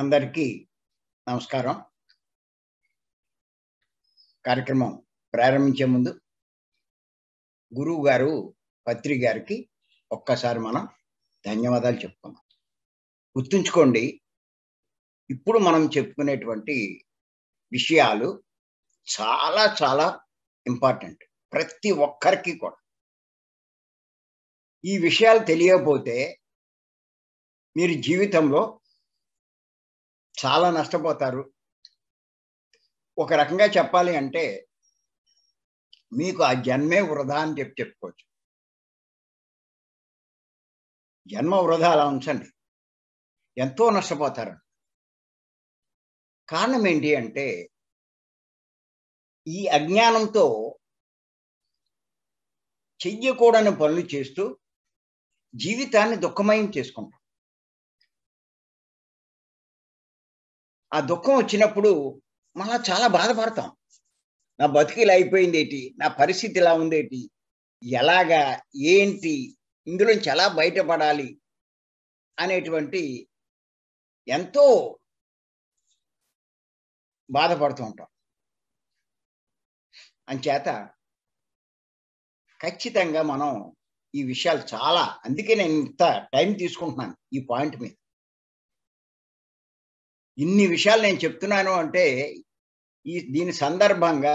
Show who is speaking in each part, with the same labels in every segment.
Speaker 1: అందరికీ నమస్కారం కార్యక్రమం ప్రారంభించే ముందు గురువు
Speaker 2: గారు పత్రి గారికి ఒక్కసారి మనం ధన్యవాదాలు చెప్పుకున్నాం గుర్తుంచుకోండి ఇప్పుడు మనం చెప్పుకునేటువంటి విషయాలు
Speaker 1: చాలా చాలా ఇంపార్టెంట్ ప్రతి ఒక్కరికి కూడా ఈ విషయాలు తెలియకపోతే మీరు జీవితంలో చాలా నష్టపోతారు
Speaker 2: ఒక రకంగా చెప్పాలి అంటే మీకు ఆ జన్మే వృధా అని చెప్పి చెప్పుకోవచ్చు
Speaker 1: జన్మ వృధా అలా ఉంచండి ఎంతో నష్టపోతారు కారణం ఏంటి అంటే ఈ అజ్ఞానంతో
Speaker 2: చెయ్యకూడని పనులు చేస్తూ జీవితాన్ని దుఃఖమయం చేసుకుంటాం ఆ దుఃఖం వచ్చినప్పుడు మళ్ళా చాలా బాధపడతాం నా బతికిలా అయిపోయింది ఏంటి నా పరిస్థితి ఇలా ఉందేటి ఎలాగా ఏంటి ఇందులోంచి ఎలా బయటపడాలి అనేటువంటి
Speaker 1: ఎంతో బాధపడుతూ ఉంటాం అంచేత ఖచ్చితంగా
Speaker 2: మనం ఈ విషయాలు చాలా అందుకే నేను ఇంత టైం తీసుకుంటున్నాను ఈ పాయింట్ మీద ఇన్ని విషయాలు నేను చెప్తున్నాను అంటే ఈ దీని సందర్భంగా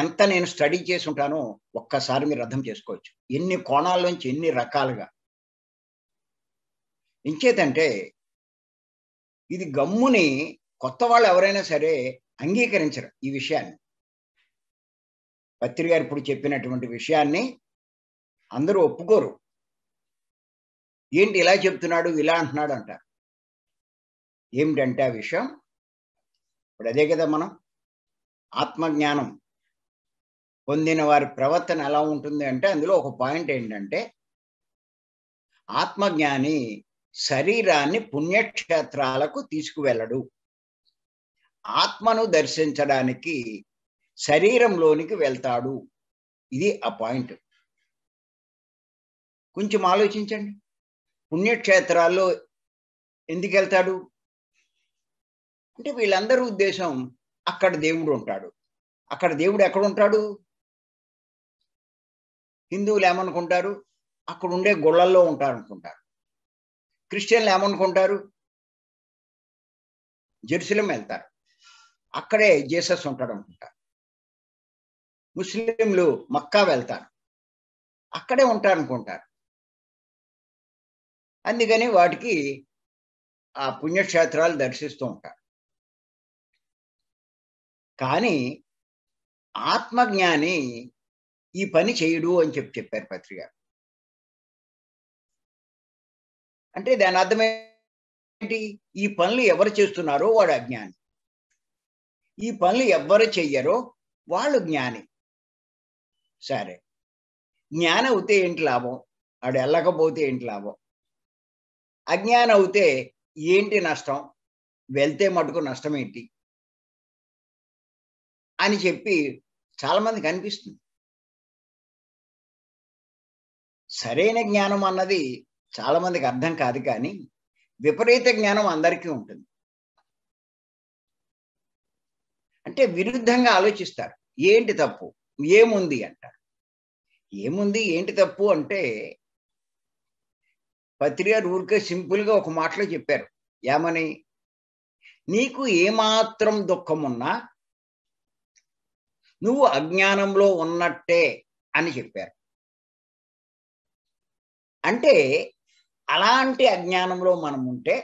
Speaker 2: ఎంత నేను స్టడీ చేసి ఉంటానో ఒక్కసారి మీరు అర్థం చేసుకోవచ్చు ఎన్ని కోణాల నుంచి ఎన్ని రకాలుగా ఇంకేతంటే ఇది గమ్ముని కొత్త వాళ్ళు ఎవరైనా సరే అంగీకరించరు ఈ విషయాన్ని పత్రిక ఇప్పుడు చెప్పినటువంటి విషయాన్ని అందరూ ఒప్పుకోరు ఏంటి ఇలా చెప్తున్నాడు ఇలా అంటున్నాడు అంటారు ఏమిటంటే ఆ విషయం ఇప్పుడు అదే కదా మనం ఆత్మజ్ఞానం పొందిన వారి ప్రవర్తన ఎలా ఉంటుంది అంటే అందులో ఒక పాయింట్ ఏంటంటే ఆత్మజ్ఞాని శరీరాన్ని పుణ్యక్షేత్రాలకు తీసుకువెళ్ళడు ఆత్మను దర్శించడానికి శరీరంలోనికి వెళ్తాడు ఇది ఆ పాయింట్ కొంచెం ఆలోచించండి పుణ్యక్షేత్రాల్లో ఎందుకు వెళ్తాడు అంటే వీళ్ళందరి ఉద్దేశం అక్కడ దేవుడు ఉంటాడు అక్కడ దేవుడు ఎక్కడ ఉంటాడు హిందువులు ఏమనుకుంటారు అక్కడ ఉండే గుళ్ళల్లో ఉంటారు అనుకుంటారు క్రిస్టియన్లు ఏమనుకుంటారు జెరూసలం వెళ్తారు
Speaker 1: అక్కడే జీసస్ ఉంటాడు అనుకుంటారు ముస్లింలు మక్కా వెళ్తారు అక్కడే ఉంటారు అనుకుంటారు అందుకని వాటికి ఆ పుణ్యక్షేత్రాలు దర్శిస్తూ ఉంటారు కానీ ఆత్మజ్ఞాని ఈ పని చేయడు అని చెప్పి చెప్పారు పత్రిక అంటే దాని అర్థం ఏంటి ఈ పనులు ఎవరు చేస్తున్నారో వాడు అజ్ఞాని
Speaker 2: ఈ పనులు ఎవరు చెయ్యరో వాళ్ళు జ్ఞాని సరే జ్ఞానం అవుతే ఏంటి లాభం ఆడు వెళ్ళకపోతే ఏంటి లాభం అజ్ఞానం అవుతే ఏంటి నష్టం వెళ్తే మటుకు నష్టం ఏంటి
Speaker 1: అని చెప్పి చాలామందికి అనిపిస్తుంది సరైన జ్ఞానం అన్నది చాలామందికి అర్థం కాదు కానీ
Speaker 2: విపరీత జ్ఞానం అందరికీ ఉంటుంది అంటే విరుద్ధంగా ఆలోచిస్తారు ఏంటి తప్పు ఏముంది అంటారు ఏముంది ఏంటి తప్పు అంటే పత్రికారు ఊరికే సింపుల్గా ఒక మాటలో చెప్పారు ఏమని నీకు ఏమాత్రం దుఃఖమున్నా నువ్వు అజ్ఞానంలో ఉన్నట్టే అని చెప్పారు అంటే అలాంటి అజ్ఞానంలో మనం ఉంటే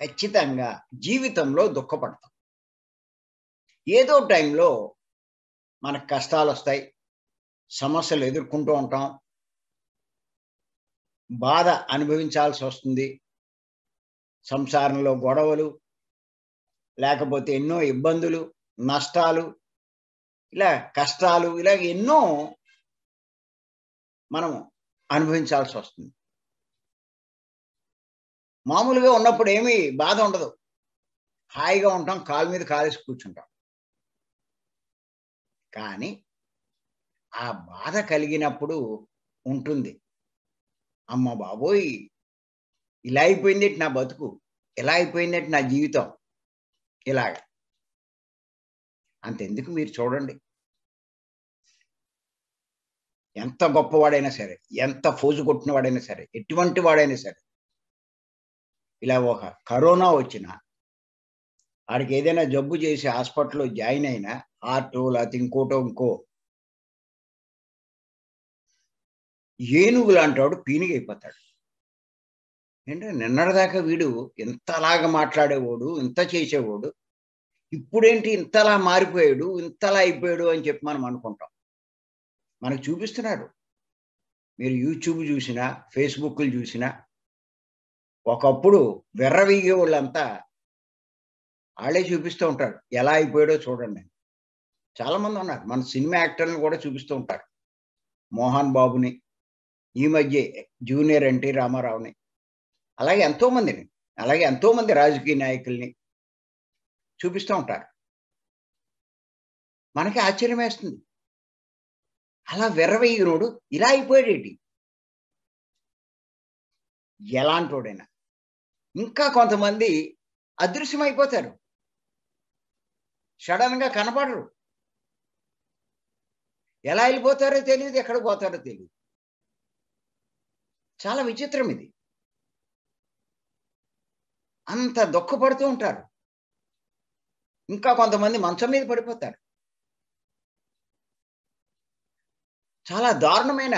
Speaker 2: ఖచ్చితంగా జీవితంలో దుఃఖపడతాం ఏదో టైంలో మనకు కష్టాలు వస్తాయి సమస్యలు ఎదుర్కొంటూ ఉంటాం బాధ అనుభవించాల్సి వస్తుంది సంసారంలో గొడవలు లేకపోతే ఎన్నో ఇబ్బందులు నష్టాలు ఇలా కష్టాలు ఇలా ఎన్నో మనము అనుభవించాల్సి వస్తుంది మామూలుగా ఉన్నప్పుడు ఏమి బాధ ఉండదు హాయిగా ఉంటాం కాలు మీద కాలేసి కూర్చుంటాం కానీ ఆ బాధ కలిగినప్పుడు ఉంటుంది అమ్మ బాబోయ్ ఇలా అయిపోయింది నా బతుకు ఇలా అయిపోయిందేటి నా జీవితం ఇలాగ అంతెందుకు మీరు చూడండి ఎంత గొప్పవాడైనా సరే ఎంత ఫోజు కొట్టిన వాడైనా సరే ఎటువంటి వాడైనా సరే ఇలా ఒక కరోనా వచ్చిన ఆడికి ఏదైనా జబ్బు చేసి హాస్పిటల్లో జాయిన్ అయినా ఆటో లేకపోతే ఇంకోటో ఇంకో ఏనుగు లాంటి వాడు పీనిగైపోతాడు ఏంటంటే నిన్నటిదాకా వీడు ఇంతలాగా మాట్లాడేవాడు ఇంత చేసేవాడు ఇప్పుడేంటి ఇంతలా మారిపోయాడు ఇంతలా అయిపోయాడు అని చెప్పి మనం అనుకుంటాం మనకు చూపిస్తున్నాడు మీరు యూట్యూబ్ చూసినా ఫేస్బుక్లు చూసినా ఒకప్పుడు వెర్రవీగే వాళ్ళంతా వాళ్ళే చూపిస్తూ ఉంటారు ఎలా అయిపోయాడో చూడండి చాలామంది ఉన్నారు మన సినిమా యాక్టర్లను కూడా చూపిస్తూ ఉంటారు మోహన్ బాబుని ఈ మధ్య జూనియర్ ఎన్టీ రామారావుని అలాగే ఎంతోమందిని అలాగే ఎంతోమంది రాజకీయ నాయకుల్ని చూపిస్తూ ఉంటారు
Speaker 1: మనకి ఆశ్చర్యం వేస్తుంది అలా వెర్రవేయునోడు ఇలా అయిపోయాడేటి ఎలాంటోడైనా
Speaker 2: ఇంకా కొంతమంది అదృశ్యమైపోతారు సడన్గా కనపడరు ఎలా వెళ్ళిపోతారో తెలియదు ఎక్కడ పోతారో తెలియదు చాలా విచిత్రం ఇది అంత దుఃఖపడుతూ ఉంటారు ఇంకా కొంతమంది మంచం మీద పడిపోతారు
Speaker 1: చాలా దారుణమైన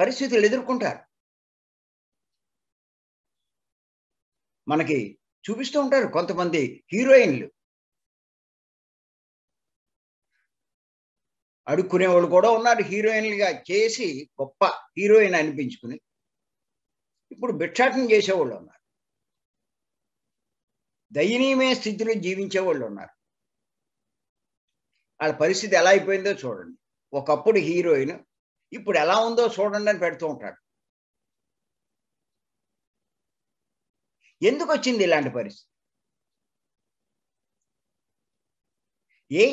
Speaker 2: పరిస్థితులు ఎదుర్కొంటారు మనకి చూపిస్తూ ఉంటారు కొంతమంది హీరోయిన్లు అడుక్కునే వాళ్ళు కూడా ఉన్నారు హీరోయిన్లుగా చేసి గొప్ప హీరోయిన్ అనిపించుకుని ఇప్పుడు భిక్షాటం చేసేవాళ్ళు ఉన్నారు దయనీయమే స్థితిలో జీవించేవాళ్ళు ఉన్నారు వాళ్ళ పరిస్థితి ఎలా అయిపోయిందో చూడండి ఒకప్పుడు హీరోయిన్ ఇప్పుడు ఎలా ఉందో చూడండి అని పెడుతూ ఉంటాడు ఎందుకు వచ్చింది ఇలాంటి పరిస్థితి ఏ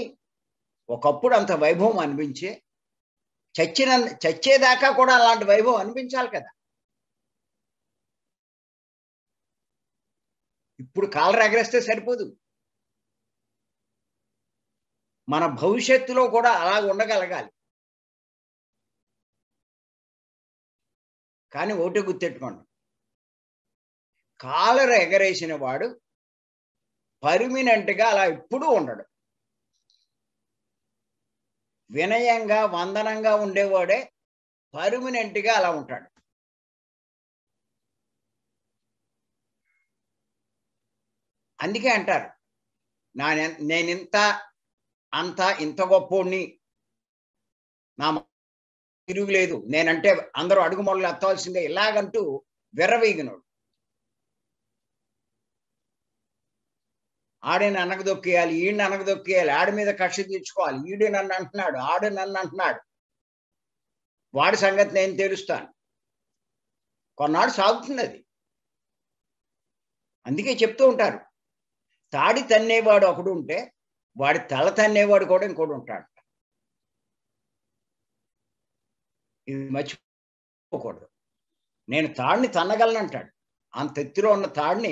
Speaker 2: ఒకప్పుడు అంత వైభవం అనిపించే చచ్చిన చచ్చేదాకా కూడా అలాంటి వైభవం అనిపించాలి కదా ఇప్పుడు కాలర్ ఎగరేస్తే సరిపోదు మన భవిష్యత్తులో కూడా
Speaker 1: అలా ఉండగలగాలి కానీ ఒకటే
Speaker 2: గుర్తెట్టుకోండి కాలర్ ఎగరేసిన వాడు పర్మినెంట్గా అలా ఎప్పుడూ ఉండడు వినయంగా వందనంగా ఉండేవాడే పర్మినెంట్గా అలా ఉంటాడు అందుకే అంటారు నా నేనింత అంత ఇంత గొప్పోడిని నా తిరుగులేదు నేనంటే అందరూ అడుగు మొదలు ఎత్తవలసిందే ఇలాగంటూ విర్రవీగినోడు ఆడిని అనగదొక్కేయాలి ఈడిని అనగదొక్కేయాలి ఆడి మీద కక్ష తీర్చుకోవాలి ఈడు నన్ను అంటున్నాడు ఆడు నన్ను అంటున్నాడు వాడి సంగతి నేను తెలుస్తాను కొన్నాడు సాగుతుంది అది అందుకే చెప్తూ ఉంటారు తాడి తన్నేవాడు ఒకడు ఉంటే వాడి తల తన్నేవాడు కూడా ఇంకోటి ఉంటాడు ఇవి మర్చిపోకూడదు నేను తాడిని తన్నగలనంటాడు అంత ఎత్తులో ఉన్న తాడిని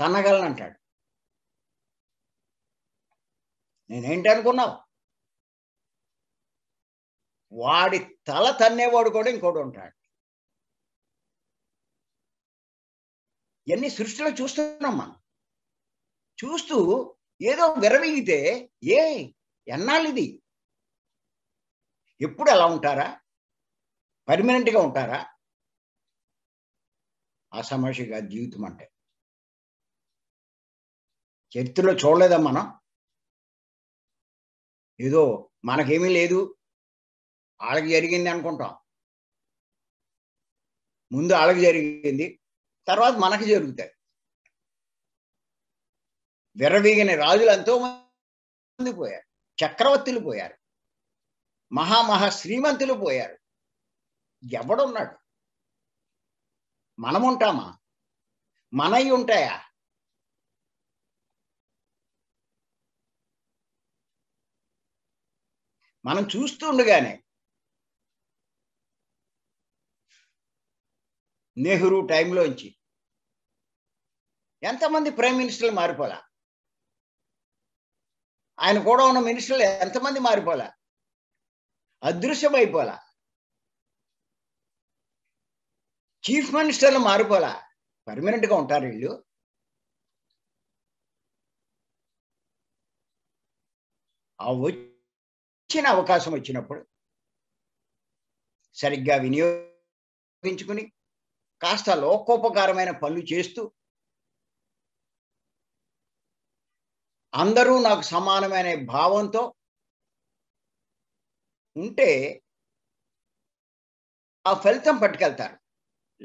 Speaker 2: తన్నగలనంటాడు నేనేంటి అనుకున్నావు వాడి తల తన్నేవాడు కూడా ఇంకోటి ఉంటాడు ఇవన్నీ సృష్టిలో చూస్తున్నాం మనం చూస్తూ ఏదో విరవీగితే ఏ ఎన్నాళ్ళు ఇది ఎప్పుడు అలా ఉంటారా పర్మనెంట్గా ఉంటారా
Speaker 1: అసమాషిగా జీవితం అంటే చరిత్రలో చూడలేదా మనం ఏదో మనకేమీ లేదు
Speaker 2: వాళ్ళకి జరిగింది అనుకుంటాం ముందు వాళ్ళకి జరిగింది తర్వాత మనకి జరుగుతాయి విరవీగిన రాజులు ఎంతో మంది పోయారు చక్రవర్తులు పోయారు మహామహా శ్రీమంతులు పోయారు ఎవడున్నాడు మనముంటామా మనయి ఉంటాయా మనం చూస్తూ ఉండగానే నెహ్రూ టైంలోంచి ఎంతమంది ప్రైమ్ మినిస్టర్లు మారిపోలా ఆయన కూడా ఉన్న మినిస్టర్లు ఎంతమంది మారిపోలా అదృశ్యమైపోలా చీఫ్ మినిస్టర్లు మారిపోలా పర్మనెంట్గా ఉంటారు వీళ్ళు ఆ వచ్చిన అవకాశం వచ్చినప్పుడు సరిగ్గా వినియోగించుకుని కాస్త లోకోపకారమైన పనులు చేస్తూ అందరూ నాకు సమానమైన భావంతో ఉంటే ఆ ఫలితం పట్టుకెళ్తారు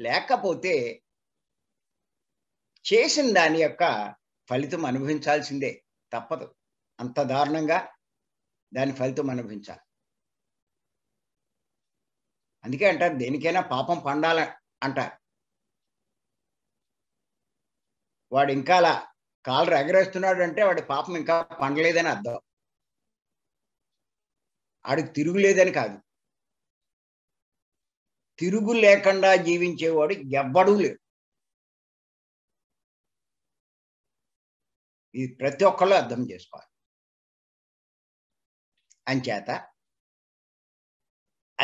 Speaker 2: లేకపోతే చేసిన దాని యొక్క ఫలితం అనుభవించాల్సిందే తప్పదు అంత దారుణంగా దాని ఫలితం అనుభవించాలి అందుకే అంటారు దేనికైనా పాపం పండాల అంటారు వాడు ఇంకా అలా కాలు ఎగరేస్తున్నాడు అంటే వాడి పాపం ఇంకా పండలేదని అర్థం ఆడికి తిరుగులేదని కాదు
Speaker 1: తిరుగు లేకుండా జీవించేవాడు ఎవ్వడూ లేడు ఇది ప్రతి ఒక్కళ్ళు అర్థం చేసుకోవాలి అంచేత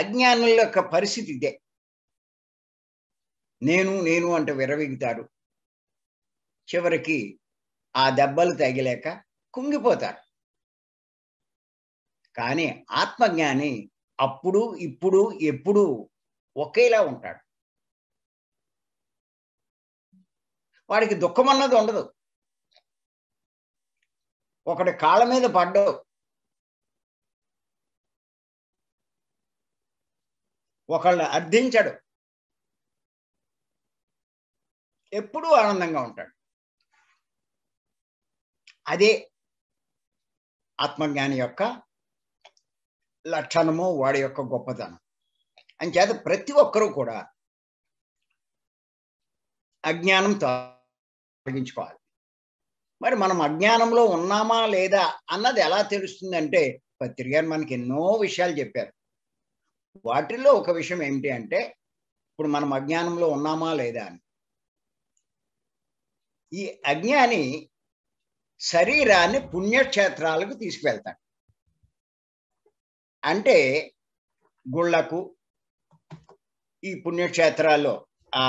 Speaker 1: అజ్ఞానుల యొక్క పరిస్థితి ఇదే నేను నేను
Speaker 2: అంటే విరవిగుతాడు చివరికి ఆ దెబ్బలు తగిలేక కుంగిపోతారు కానీ ఆత్మజ్ఞాని అప్పుడు ఇప్పుడు ఎప్పుడు ఒకేలా ఉంటాడు వాడికి దుఃఖం అన్నది ఉండదు ఒకటి కాళ్ళ మీద పడ్డావు ఒకళ్ళు అర్థించడు ఎప్పుడూ ఆనందంగా ఉంటాడు అదే ఆత్మజ్ఞాని యొక్క లక్షణము వాడి యొక్క గొప్పతనం అని చేత ప్రతి ఒక్కరూ కూడా అజ్ఞానం తొలగించుకోవాలి మరి మనం అజ్ఞానంలో ఉన్నామా లేదా అన్నది ఎలా తెలుస్తుందంటే పత్రిక మనకి ఎన్నో విషయాలు చెప్పారు వాటిల్లో ఒక విషయం ఏమిటి అంటే ఇప్పుడు మనం అజ్ఞానంలో ఉన్నామా లేదా అని ఈ అజ్ఞాని శరీరాన్ని పుణ్యక్షేత్రాలకు తీసుకువెళ్తాడు అంటే గుళ్ళకు ఈ పుణ్యక్షేత్రాల్లో ఆ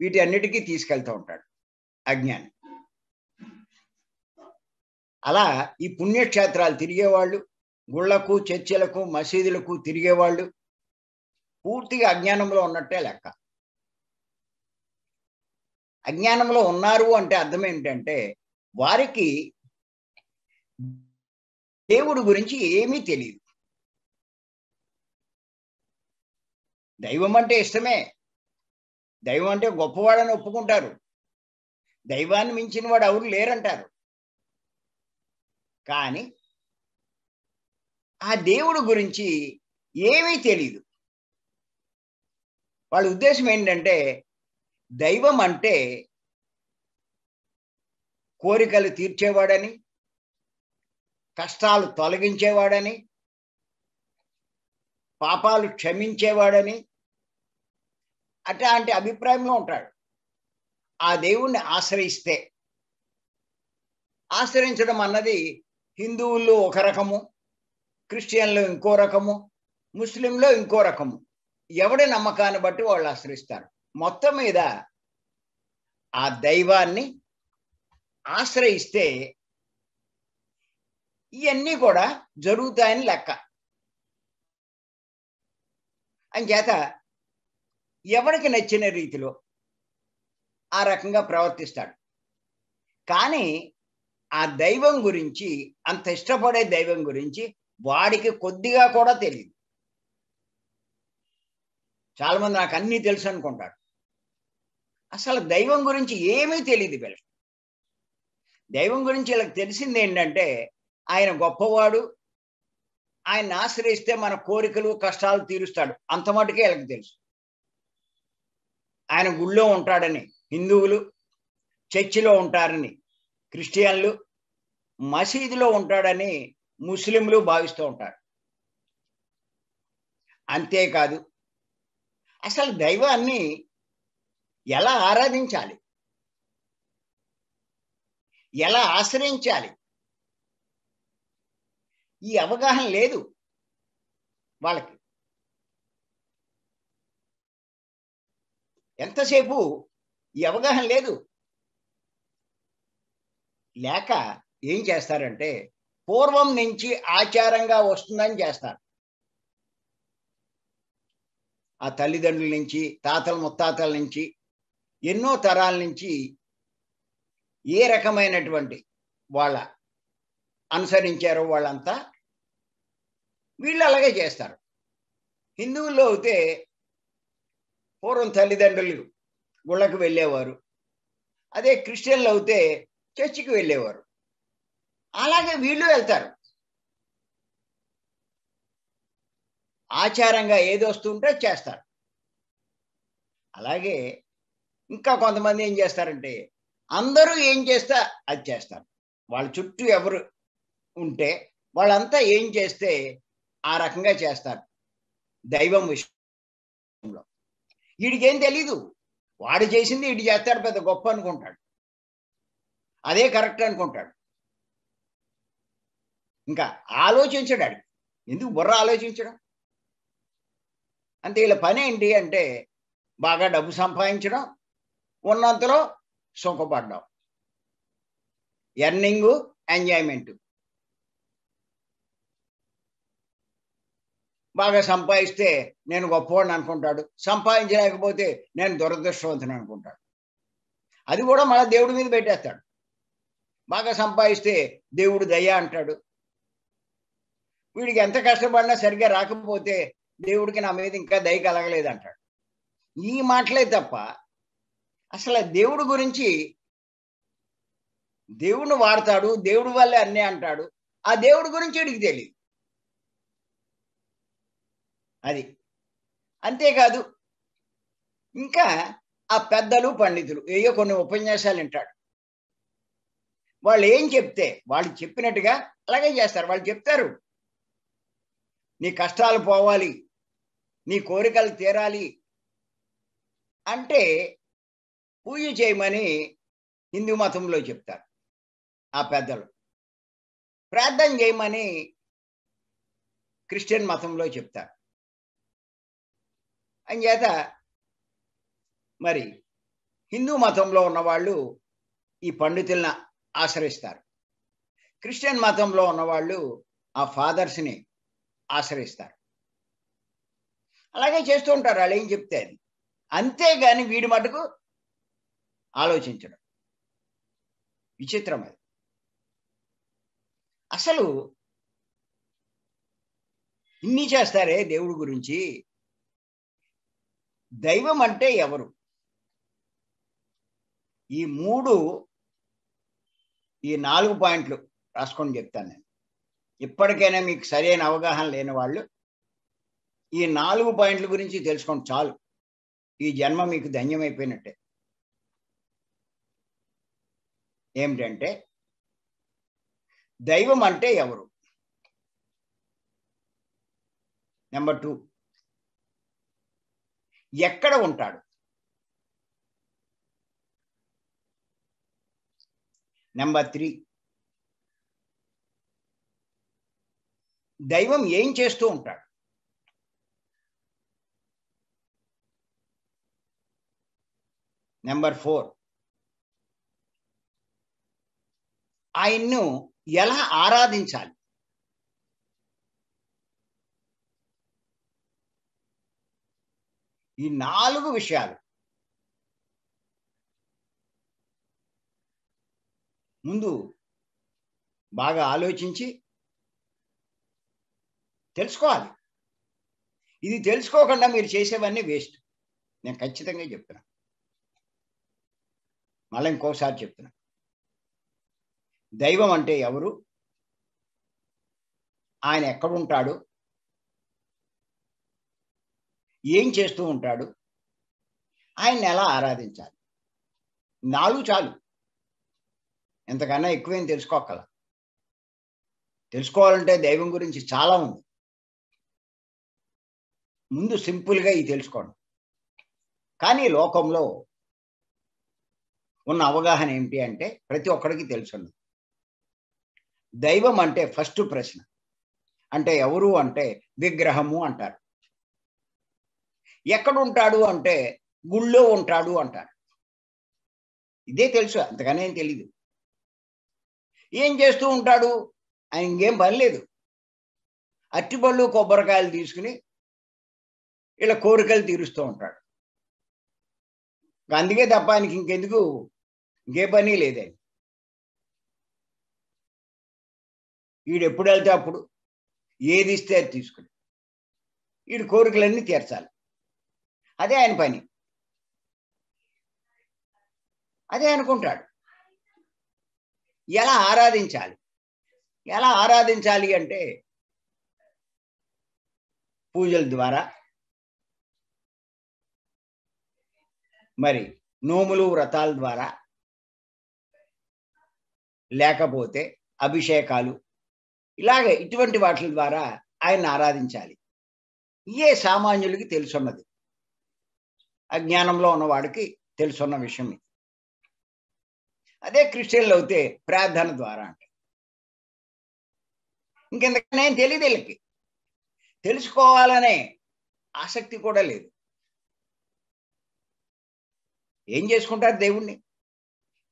Speaker 2: వీటి అన్నిటికీ తీసుకెళ్తూ ఉంటాడు అజ్ఞాని అలా ఈ పుణ్యక్షేత్రాలు తిరిగేవాళ్ళు గుళ్లకు చర్చలకు మసీదులకు తిరిగేవాళ్ళు పూర్తిగా అజ్ఞానంలో ఉన్నట్టే లెక్క అజ్ఞానంలో ఉన్నారు అంటే అర్థం ఏంటంటే వారికి
Speaker 1: దేవుడు గురించి ఏమీ తెలియదు దైవం అంటే ఇష్టమే దైవం
Speaker 2: అంటే గొప్పవాడని ఒప్పుకుంటారు దైవాన్ని మించిన వాడు ఎవరు లేరంటారు కానీ ఆ దేవుడు గురించి ఏమీ తెలియదు వాళ్ళ ఉద్దేశం ఏంటంటే దైవం అంటే కోరికలు తీర్చేవాడని కష్టాలు తొలగించేవాడని పాపాలు క్షమించేవాడని అట్లాంటి అభిప్రాయంలో ఉంటాడు ఆ దేవుణ్ణి ఆశ్రయిస్తే ఆశ్రయించడం అన్నది హిందువుల్లో ఒక రకము క్రిస్టియన్లో ఇంకో రకము ముస్లింలో ఇంకో రకము ఎవడి నమ్మకాన్ని బట్టి వాళ్ళు ఆశ్రయిస్తారు మొత్తం మీద ఆ దైవాన్ని ఆశ్రయిస్తే ఇవన్నీ కూడా జరుగుతాయని లెక్క అంచేత ఎవరికి నచ్చిన రీతిలో ఆ రకంగా ప్రవర్తిస్తాడు కానీ ఆ దైవం గురించి అంత ఇష్టపడే దైవం గురించి వాడికి కొద్దిగా కూడా తెలియదు చాలామంది నాకు అన్నీ తెలుసు అనుకుంటాడు అసలు దైవం గురించి ఏమీ తెలియదు వీళ్ళకి దైవం గురించి వీళ్ళకి తెలిసింది ఏంటంటే ఆయన గొప్పవాడు ఆయన ఆశ్రయిస్తే మన కోరికలు కష్టాలు తీరుస్తాడు అంత మటుకే వీళ్ళకి తెలుసు ఆయన గుళ్ళో ఉంటాడని హిందువులు చర్చిలో ఉంటారని క్రిస్టియన్లు మసీదులో ఉంటాడని ముస్లింలు భావిస్తూ ఉంటారు అంతేకాదు అసలు దైవాన్ని ఎలా ఆరాధించాలి ఎలా ఆశ్రయించాలి ఈ అవగాహన లేదు వాళ్ళకి ఎంతసేపు ఈ అవగాహన లేదు లేక ఏం చేస్తారంటే పూర్వం నుంచి ఆచారంగా వస్తుందని చేస్తారు ఆ తల్లిదండ్రుల నుంచి తాతల ముత్తాతల నుంచి ఎన్నో తరాల నుంచి ఏ రకమైనటువంటి వాళ్ళ అనుసరించారో వాళ్ళంతా వీళ్ళు అలాగే చేస్తారు హిందువుల్లో అయితే పూర్వం తల్లిదండ్రులు గుళ్ళకు వెళ్ళేవారు అదే క్రిస్టియన్లు అయితే చర్చికి వెళ్ళేవారు అలాగే వీళ్ళు వెళ్తారు ఆచారంగా ఏది వస్తుంటే చేస్తారు అలాగే ఇంకా కొంతమంది ఏం చేస్తారంటే అందరూ ఏం చేస్తే అది చేస్తారు వాళ్ళ చుట్టూ ఎవరు ఉంటే వాళ్ళంతా ఏం చేస్తే ఆ రకంగా చేస్తారు దైవం విషయంలో వీడికేం తెలీదు వాడు చేసింది వీడు చేస్తాడు పెద్ద గొప్ప అనుకుంటాడు అదే కరెక్ట్ అనుకుంటాడు ఇంకా ఆలోచించడాడు ఎందుకు బుర్ర ఆలోచించడం అంతే వీళ్ళ పని ఏంటి అంటే బాగా డబ్బు సంపాదించడం ఉన్నంతలో సుఖపడ్డం ఎర్నింగు ఎంజాయ్మెంటు బాగా సంపాదిస్తే నేను గొప్పవాడిని అనుకుంటాడు సంపాదించలేకపోతే నేను దురదృష్టవంతుని అనుకుంటాడు అది కూడా మన దేవుడి మీద పెట్టేస్తాడు బాగా సంపాదిస్తే దేవుడు దయ అంటాడు వీడికి ఎంత కష్టపడినా సరిగ్గా రాకపోతే దేవుడికి నా మీద ఇంకా దయ కలగలేదు అంటాడు ఈ మాటలే తప్ప అసలు దేవుడి గురించి దేవుడిని వాడతాడు దేవుడి వల్లే అన్నీ అంటాడు ఆ దేవుడి గురించి వీడికి తెలియదు అది అంతేకాదు ఇంకా ఆ పెద్దలు పండితులు ఏయో కొన్ని ఉపన్యాసాలు వింటాడు వాళ్ళు ఏం చెప్తే వాళ్ళు చెప్పినట్టుగా అలాగే చేస్తారు వాళ్ళు చెప్తారు నీ కష్టాలు పోవాలి నీ కోరికలు తీరాలి అంటే పూజ చేయమని హిందూ మతంలో చెప్తారు ఆ పెద్దలు ప్రార్థన చేయమని క్రిస్టియన్ మతంలో చెప్తారు అంచేత మరి హిందూ మతంలో ఉన్నవాళ్ళు ఈ పండితులను ఆశ్రయిస్తారు క్రిస్టియన్ మతంలో ఉన్నవాళ్ళు ఆ ఫాదర్స్ని ఆశ్రయిస్తారు అలాగే చేస్తూ ఉంటారు వాళ్ళు ఏం చెప్తే అది అంతేగాని వీడి మటుకు ఆలోచించడం విచిత్రం అది అసలు ఇన్ని చేస్తారే దేవుడి గురించి దైవం అంటే ఎవరు ఈ మూడు ఈ నాలుగు పాయింట్లు రాసుకొని చెప్తాను నేను ఇప్పటికైనా మీకు సరైన అవగాహన లేని వాళ్ళు ఈ నాలుగు పాయింట్ల గురించి తెలుసుకోండి చాలు ఈ జన్మ మీకు ధన్యమైపోయినట్టే ఏమిటంటే దైవం అంటే ఎవరు నెంబర్ టూ ఎక్కడ ఉంటాడు నెంబర్ త్రీ దైవం ఏం చేస్తూ ఉంటాడు నెంబర్ ఫోర్ ఆయన్ను ఎలా ఆరాధించాలి ఈ నాలుగు విషయాలు ముందు బాగా ఆలోచించి తెలుసుకోవాలి ఇది తెలుసుకోకుండా మీరు చేసేవన్నీ వేస్ట్ నేను ఖచ్చితంగా చెప్తున్నా మళ్ళీ ఇంకోసారి చెప్తున్నా దైవం అంటే ఎవరు ఆయన ఎక్కడుంటాడు ఏం చేస్తూ ఉంటాడు ఆయన్ని ఎలా ఆరాధించాలి నాలుగు చాలు ఎంతకన్నా ఎక్కువేం తెలుసుకోకల తెలుసుకోవాలంటే దైవం గురించి చాలా ఉంది ముందు సింపుల్గా ఇది తెలుసుకోండి కానీ లోకంలో ఉన్న అవగాహన ఏమిటి అంటే ప్రతి ఒక్కడికి తెలుసుండదు దైవం అంటే ఫస్ట్ ప్రశ్న అంటే ఎవరు అంటే విగ్రహము అంటారు ఎక్కడ ఉంటాడు అంటే గుళ్ళో ఉంటాడు అంటాడు ఇదే తెలుసు అంతగానే తెలీదు ఏం చేస్తూ ఉంటాడు ఆయన ఇంకేం పని లేదు అట్టిపళ్ళు కొబ్బరికాయలు తీసుకుని ఇలా కోరికలు తీరుస్తూ ఉంటాడు అందుకే తప్ప ఆయనకి ఇంకెందుకు ఇంకే పని లేదని వీడు ఎప్పుడు వెళ్తే అప్పుడు ఏది ఇస్తే అది తీసుకుని వీడి కోరికలన్నీ తీర్చాలి అదే ఆయన పని అదే అనుకుంటాడు ఎలా ఆరాధించాలి ఎలా ఆరాధించాలి అంటే పూజల ద్వారా మరి నోములు వ్రతాల ద్వారా లేకపోతే అభిషేకాలు ఇలాగే ఇటువంటి వాటి ద్వారా ఆయన ఆరాధించాలి ఏ సామాన్యులకి తెలుసున్నది అజ్ఞానంలో ఉన్నవాడికి తెలుసున్న విషయం ఇది అదే క్రిస్టియన్లు అయితే ప్రార్థన ద్వారా అంటే ఇంకెందుకనే తెలియదు వీళ్ళకి తెలుసుకోవాలనే ఆసక్తి కూడా లేదు ఏం చేసుకుంటారు దేవుణ్ణి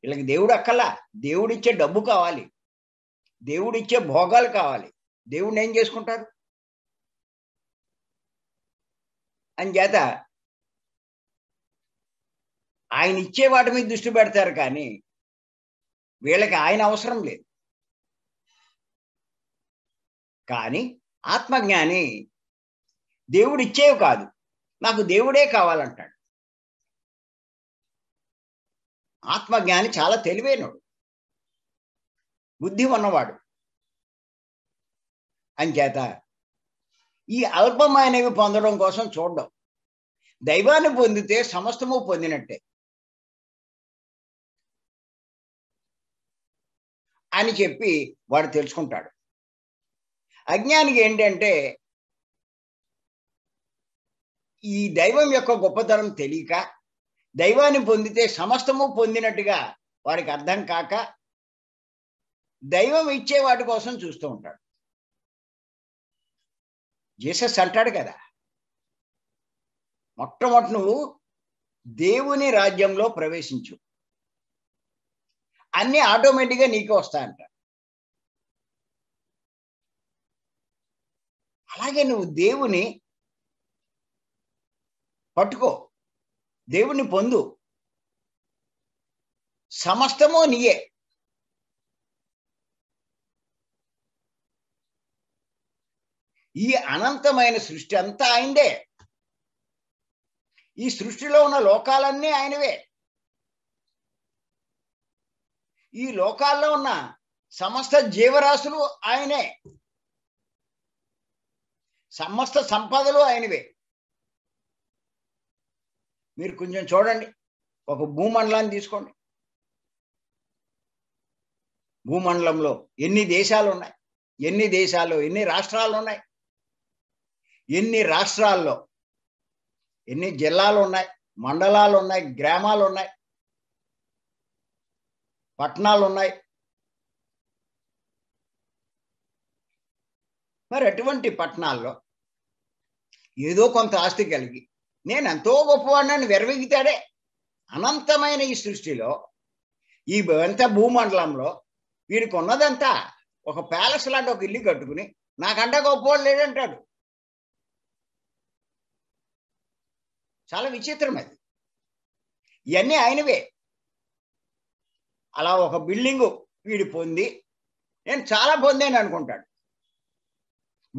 Speaker 2: వీళ్ళకి దేవుడు అక్కలా దేవుడిచ్చే డబ్బు కావాలి దేవుడిచ్చే భోగాలు కావాలి దేవుణ్ణి ఏం చేసుకుంటారు అని చేత ఆయన ఇచ్చే వాటి మీద దృష్టి పెడతారు కానీ వీళ్ళకి ఆయన అవసరం లేదు కానీ ఆత్మజ్ఞాని దేవుడు ఇచ్చేవి కాదు నాకు దేవుడే కావాలంటాడు ఆత్మజ్ఞాని చాలా తెలివైనడు బుద్ధి ఉన్నవాడు అంచేత ఈ అల్పమైనవి పొందడం కోసం చూడడం దైవాన్ని పొందితే సమస్తము పొందినట్టే
Speaker 1: అని చెప్పి వాడు తెలుసుకుంటాడు అజ్ఞానికి ఏంటంటే
Speaker 2: ఈ దైవం యొక్క గొప్పతనం తెలియక దైవాన్ని పొందితే సమస్తము పొందినట్టుగా వాడికి అర్థం కాక దైవం ఇచ్చే వాటి కోసం చూస్తూ ఉంటాడు జీసస్ అంటాడు కదా మొట్టమొదటి నువ్వు దేవుని రాజ్యంలో ప్రవేశించు అన్ని ఆటోమేటిక్గా నీకే వస్తాయంట అలాగే నువ్వు దేవుని పట్టుకో దేవుని పొందు సమస్తము నీయే ఈ అనంతమైన సృష్టి అంతా ఆయనదే ఈ సృష్టిలో ఉన్న లోకాలన్నీ ఆయనవే ఈ లోకాల్లో ఉన్న సమస్త జీవరాశులు ఆయనే సమస్త సంపదలు ఆయనవే మీరు కొంచెం చూడండి ఒక భూమండలాన్ని తీసుకోండి భూమండలంలో ఎన్ని దేశాలు ఉన్నాయి ఎన్ని దేశాలు ఎన్ని రాష్ట్రాలు ఉన్నాయి ఎన్ని రాష్ట్రాల్లో ఎన్ని జిల్లాలు ఉన్నాయి మండలాలు ఉన్నాయి గ్రామాలు ఉన్నాయి పట్టణాలు ఉన్నాయి మరి అటువంటి పట్టణాల్లో ఏదో కొంత ఆస్తి కలిగి నేను ఎంతో గొప్పవాడినని వెరవిగితాడే అనంతమైన ఈ సృష్టిలో ఈ ఎంత భూమండలంలో వీడికి ఉన్నదంతా ఒక ప్యాలెస్ లాంటి ఒక ఇల్లు కట్టుకుని నాకంటే గొప్పవాడు లేడంటాడు చాలా విచిత్రం అది ఇవన్నీ ఆయనవే అలా ఒక బిల్డింగు వీడు పొంది నేను చాలా పొందాను అనుకుంటాడు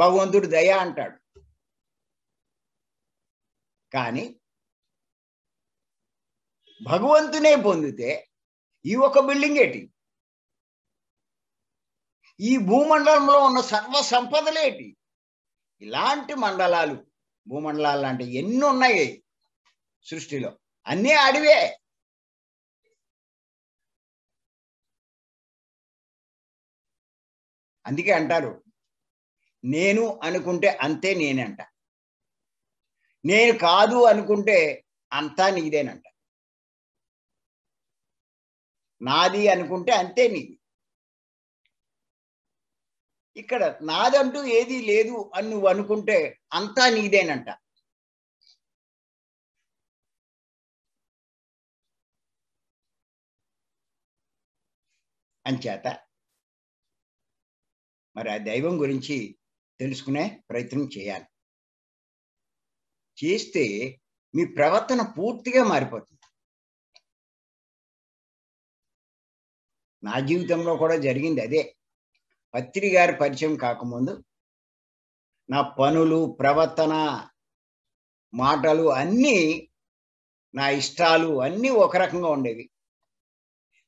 Speaker 2: భగవంతుడు దయ అంటాడు కానీ భగవంతునే పొందితే ఈ ఒక బిల్డింగ్ ఏటి ఈ భూమండలంలో ఉన్న సర్వ సంపదలేటి ఇలాంటి మండలాలు
Speaker 1: భూమండలాలు లాంటివి ఎన్ని ఉన్నాయి సృష్టిలో అన్నీ అడివే అందుకే అంటారు నేను అనుకుంటే అంతే నేనంట
Speaker 2: నేను కాదు అనుకుంటే అంతా నీదేనంట నాది అనుకుంటే అంతే నీది ఇక్కడ నాదంటూ ఏది లేదు అని నువ్వు అనుకుంటే అంతా
Speaker 1: నీదేనంట అంచేత
Speaker 2: మరి ఆ దైవం గురించి తెలుసుకునే ప్రయత్నం చేయాలి చేస్తే మీ ప్రవర్తన పూర్తిగా మారిపోతుంది నా జీవితంలో కూడా జరిగింది అదే పత్రి గారి పరిచయం కాకముందు నా పనులు ప్రవర్తన మాటలు అన్నీ నా ఇష్టాలు అన్నీ ఒక రకంగా ఉండేవి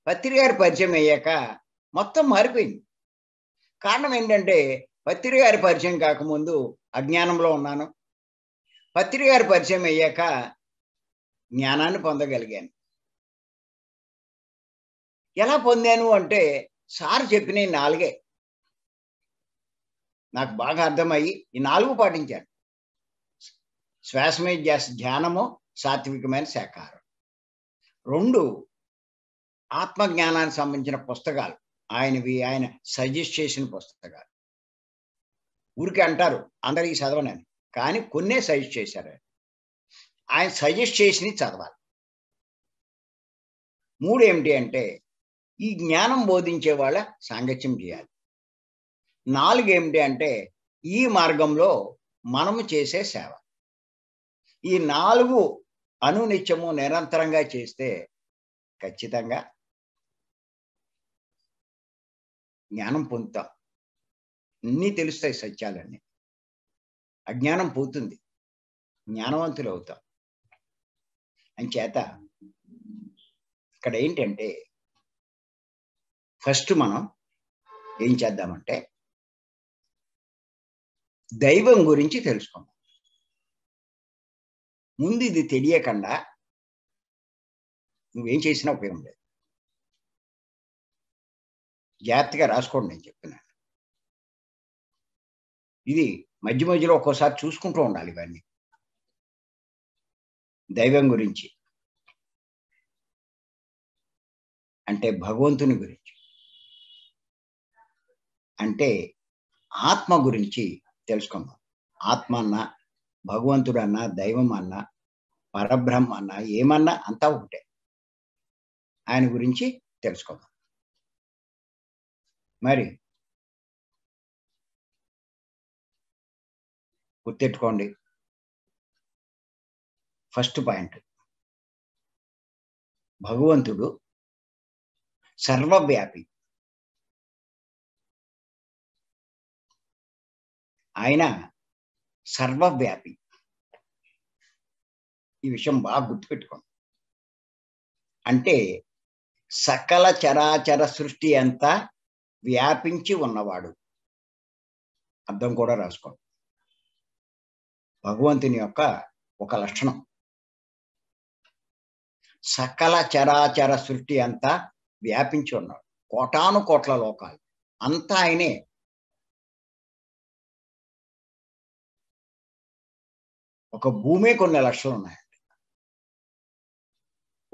Speaker 2: పత్రి గారి పరిచయం అయ్యాక మొత్తం మారిపోయింది కారణం ఏంటంటే పత్రి గారి పరిచయం కాకముందు అజ్ఞానంలో ఉన్నాను పత్రి గారి పరిచయం అయ్యాక జ్ఞానాన్ని పొందగలిగాను ఎలా పొందాను అంటే సార్ చెప్పిన నాలుగే నాకు బాగా అర్థమయ్యి ఈ నాలుగు పాటించాను శ్వాసమే ధ్యానము సాత్వికమైన శాఖారం రెండు ఆత్మజ్ఞానానికి సంబంధించిన పుస్తకాలు ఆయనవి ఆయన సజెస్ట్ చేసిన పుస్తకాలు ఊరికి అంటారు అందరికి చదవనని కానీ కొన్నే సజెస్ట్ చేశారు ఆయన సజెస్ట్ చేసినవి చదవాలి మూడు ఏమిటి అంటే ఈ జ్ఞానం బోధించే వాళ్ళ సాంగత్యం చేయాలి నాలుగు ఏమిటి అంటే ఈ మార్గంలో మనము చేసే సేవ ఈ నాలుగు అనునిత్యము నిరంతరంగా చేస్తే
Speaker 1: ఖచ్చితంగా జ్ఞానం పొందుతాం అన్నీ తెలుస్తాయి సత్యాలన్నీ అజ్ఞానం పోతుంది
Speaker 2: జ్ఞానవంతులు అవుతాం చేత ఇక్కడ ఏంటంటే ఫస్ట్ మనం ఏం
Speaker 1: చేద్దామంటే దైవం గురించి తెలుసుకుందాం ముందు ఇది తెలియకుండా నువ్వేం చేసినా ఉపయోగం లేదు జాగ్రత్తగా రాసుకోండి నేను చెప్పినాను ఇది మధ్య మధ్యలో ఒక్కోసారి చూసుకుంటూ ఉండాలి ఇవన్నీ దైవం గురించి అంటే భగవంతుని గురించి
Speaker 2: అంటే ఆత్మ గురించి తెలుసుకుందాం ఆత్మ అన్నా భగవంతుడు అన్నా దైవం అన్నా పరబ్రహ్మ అన్నా ఏమన్నా అంతా ఒకటే
Speaker 1: ఆయన గురించి తెలుసుకుందాం మరి గుర్తెట్టుకోండి ఫస్ట్ పాయింట్ భగవంతుడు సర్వవ్యాపి ఆయన సర్వవ్యాపి ఈ విషయం బాగా గుర్తుపెట్టుకోండి
Speaker 2: అంటే సకల చరాచర సృష్టి అంతా వ్యాపించి
Speaker 1: ఉన్నవాడు అర్థం కూడా రాసుకో భగవంతుని యొక్క ఒక లక్షణం సకల చరాచర సృష్టి అంతా వ్యాపించి ఉన్నాడు కోటాను కోట్ల లోకాలు అంతా ఆయనే ఒక భూమే కొన్ని లక్షలు ఉన్నాయండి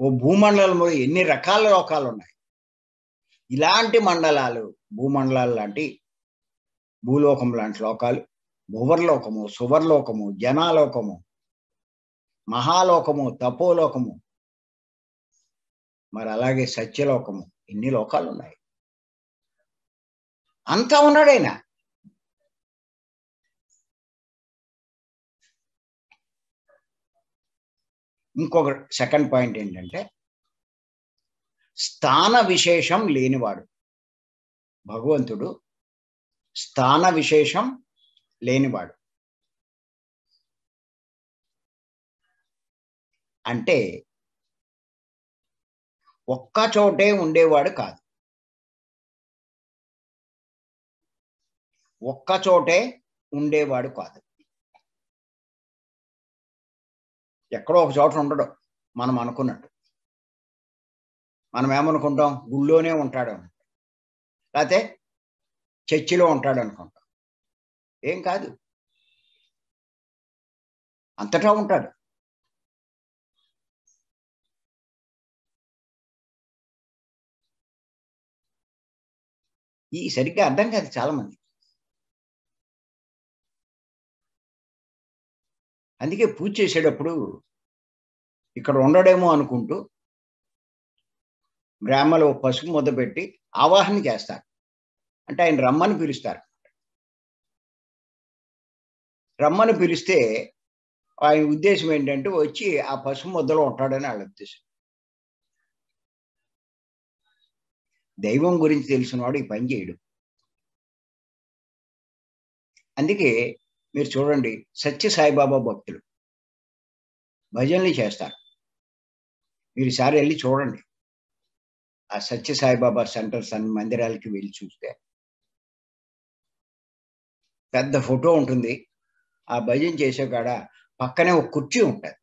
Speaker 1: ఓ భూమండలంలో
Speaker 2: ఎన్ని రకాల లోకాలు ఉన్నాయి ఇలాంటి మండలాలు భూమండలాలు లాంటి భూలోకం లాంటి లోకాలు భువర్లోకము సువర్లోకము
Speaker 1: జనాలోకము మహాలోకము తపోలోకము మరి అలాగే సత్యలోకము ఇన్ని లోకాలు ఉన్నాయి అంతా ఉన్నాడైనా ఇంకొక సెకండ్ పాయింట్ ఏంటంటే
Speaker 2: స్థాన విశేషం లేనివాడు భగవంతుడు
Speaker 1: స్థాన విశేషం లేనివాడు అంటే ఒక్క చోటే ఉండేవాడు కాదు ఒక్క చోటే ఉండేవాడు కాదు ఎక్కడో ఒక చోట ఉండడం మనం అనుకున్నట్టు మనం ఏమనుకుంటాం గుళ్ళోనే ఉంటాడు లేకపోతే చర్చిలో ఉంటాడు అనుకుంటాం ఏం కాదు అంతటా ఉంటాడు ఈ సరిగ్గా అర్థం కాదు చాలామంది అందుకే పూజ చేసేటప్పుడు ఇక్కడ ఉండడేమో అనుకుంటూ
Speaker 2: గ్రామంలో పసుపు ముద్ద పెట్టి ఆవాహన చేస్తారు అంటే ఆయన రమ్మని పిలుస్తారు రమ్మని పిలిస్తే ఆయన ఉద్దేశం ఏంటంటే వచ్చి ఆ పసుపు ముద్దలో ఉంటాడని వాళ్ళ ఉద్దేశం దైవం గురించి తెలిసినవాడు ఈ పని చేయడు
Speaker 1: అందుకే మీరు చూడండి సత్య సాయిబాబా భక్తులు భజనలు చేస్తారు మీరు ఈసారి వెళ్ళి
Speaker 2: చూడండి ఆ సత్యసాయిబాబా సెంటర్స్ అన్ని మందిరాలకి వెళ్ళి చూస్తే
Speaker 1: పెద్ద ఫోటో ఉంటుంది ఆ భజన చేసే కాడ పక్కనే ఒక కుర్చీ ఉంటుంది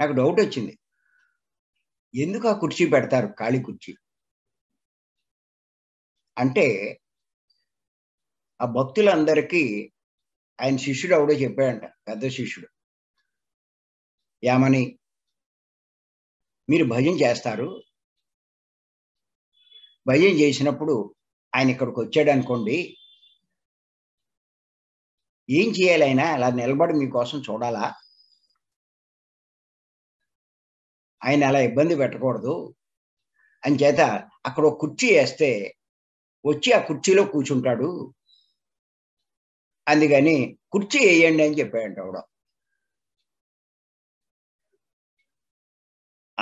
Speaker 1: నాకు డౌట్ వచ్చింది ఎందుకు ఆ కుర్చీ పెడతారు ఖాళీ కుర్చీ
Speaker 2: అంటే ఆ భక్తులందరికీ ఆయన శిష్యుడు ఎవడో చెప్పాడంట పెద్ద శిష్యుడు యామని మీరు భయం చేస్తారు భయం చేసినప్పుడు ఆయన ఇక్కడికి వచ్చాడు అనుకోండి ఏం చేయాలి ఆయన అలా నిలబడి మీకోసం చూడాలా ఆయన అలా ఇబ్బంది పెట్టకూడదు అని చేత అక్కడ ఒక కుర్చీ వేస్తే వచ్చి ఆ కుర్చీలో కూర్చుంటాడు
Speaker 1: అందుకని కుర్చీ వేయండి అని చెప్పాడు ఆవిడ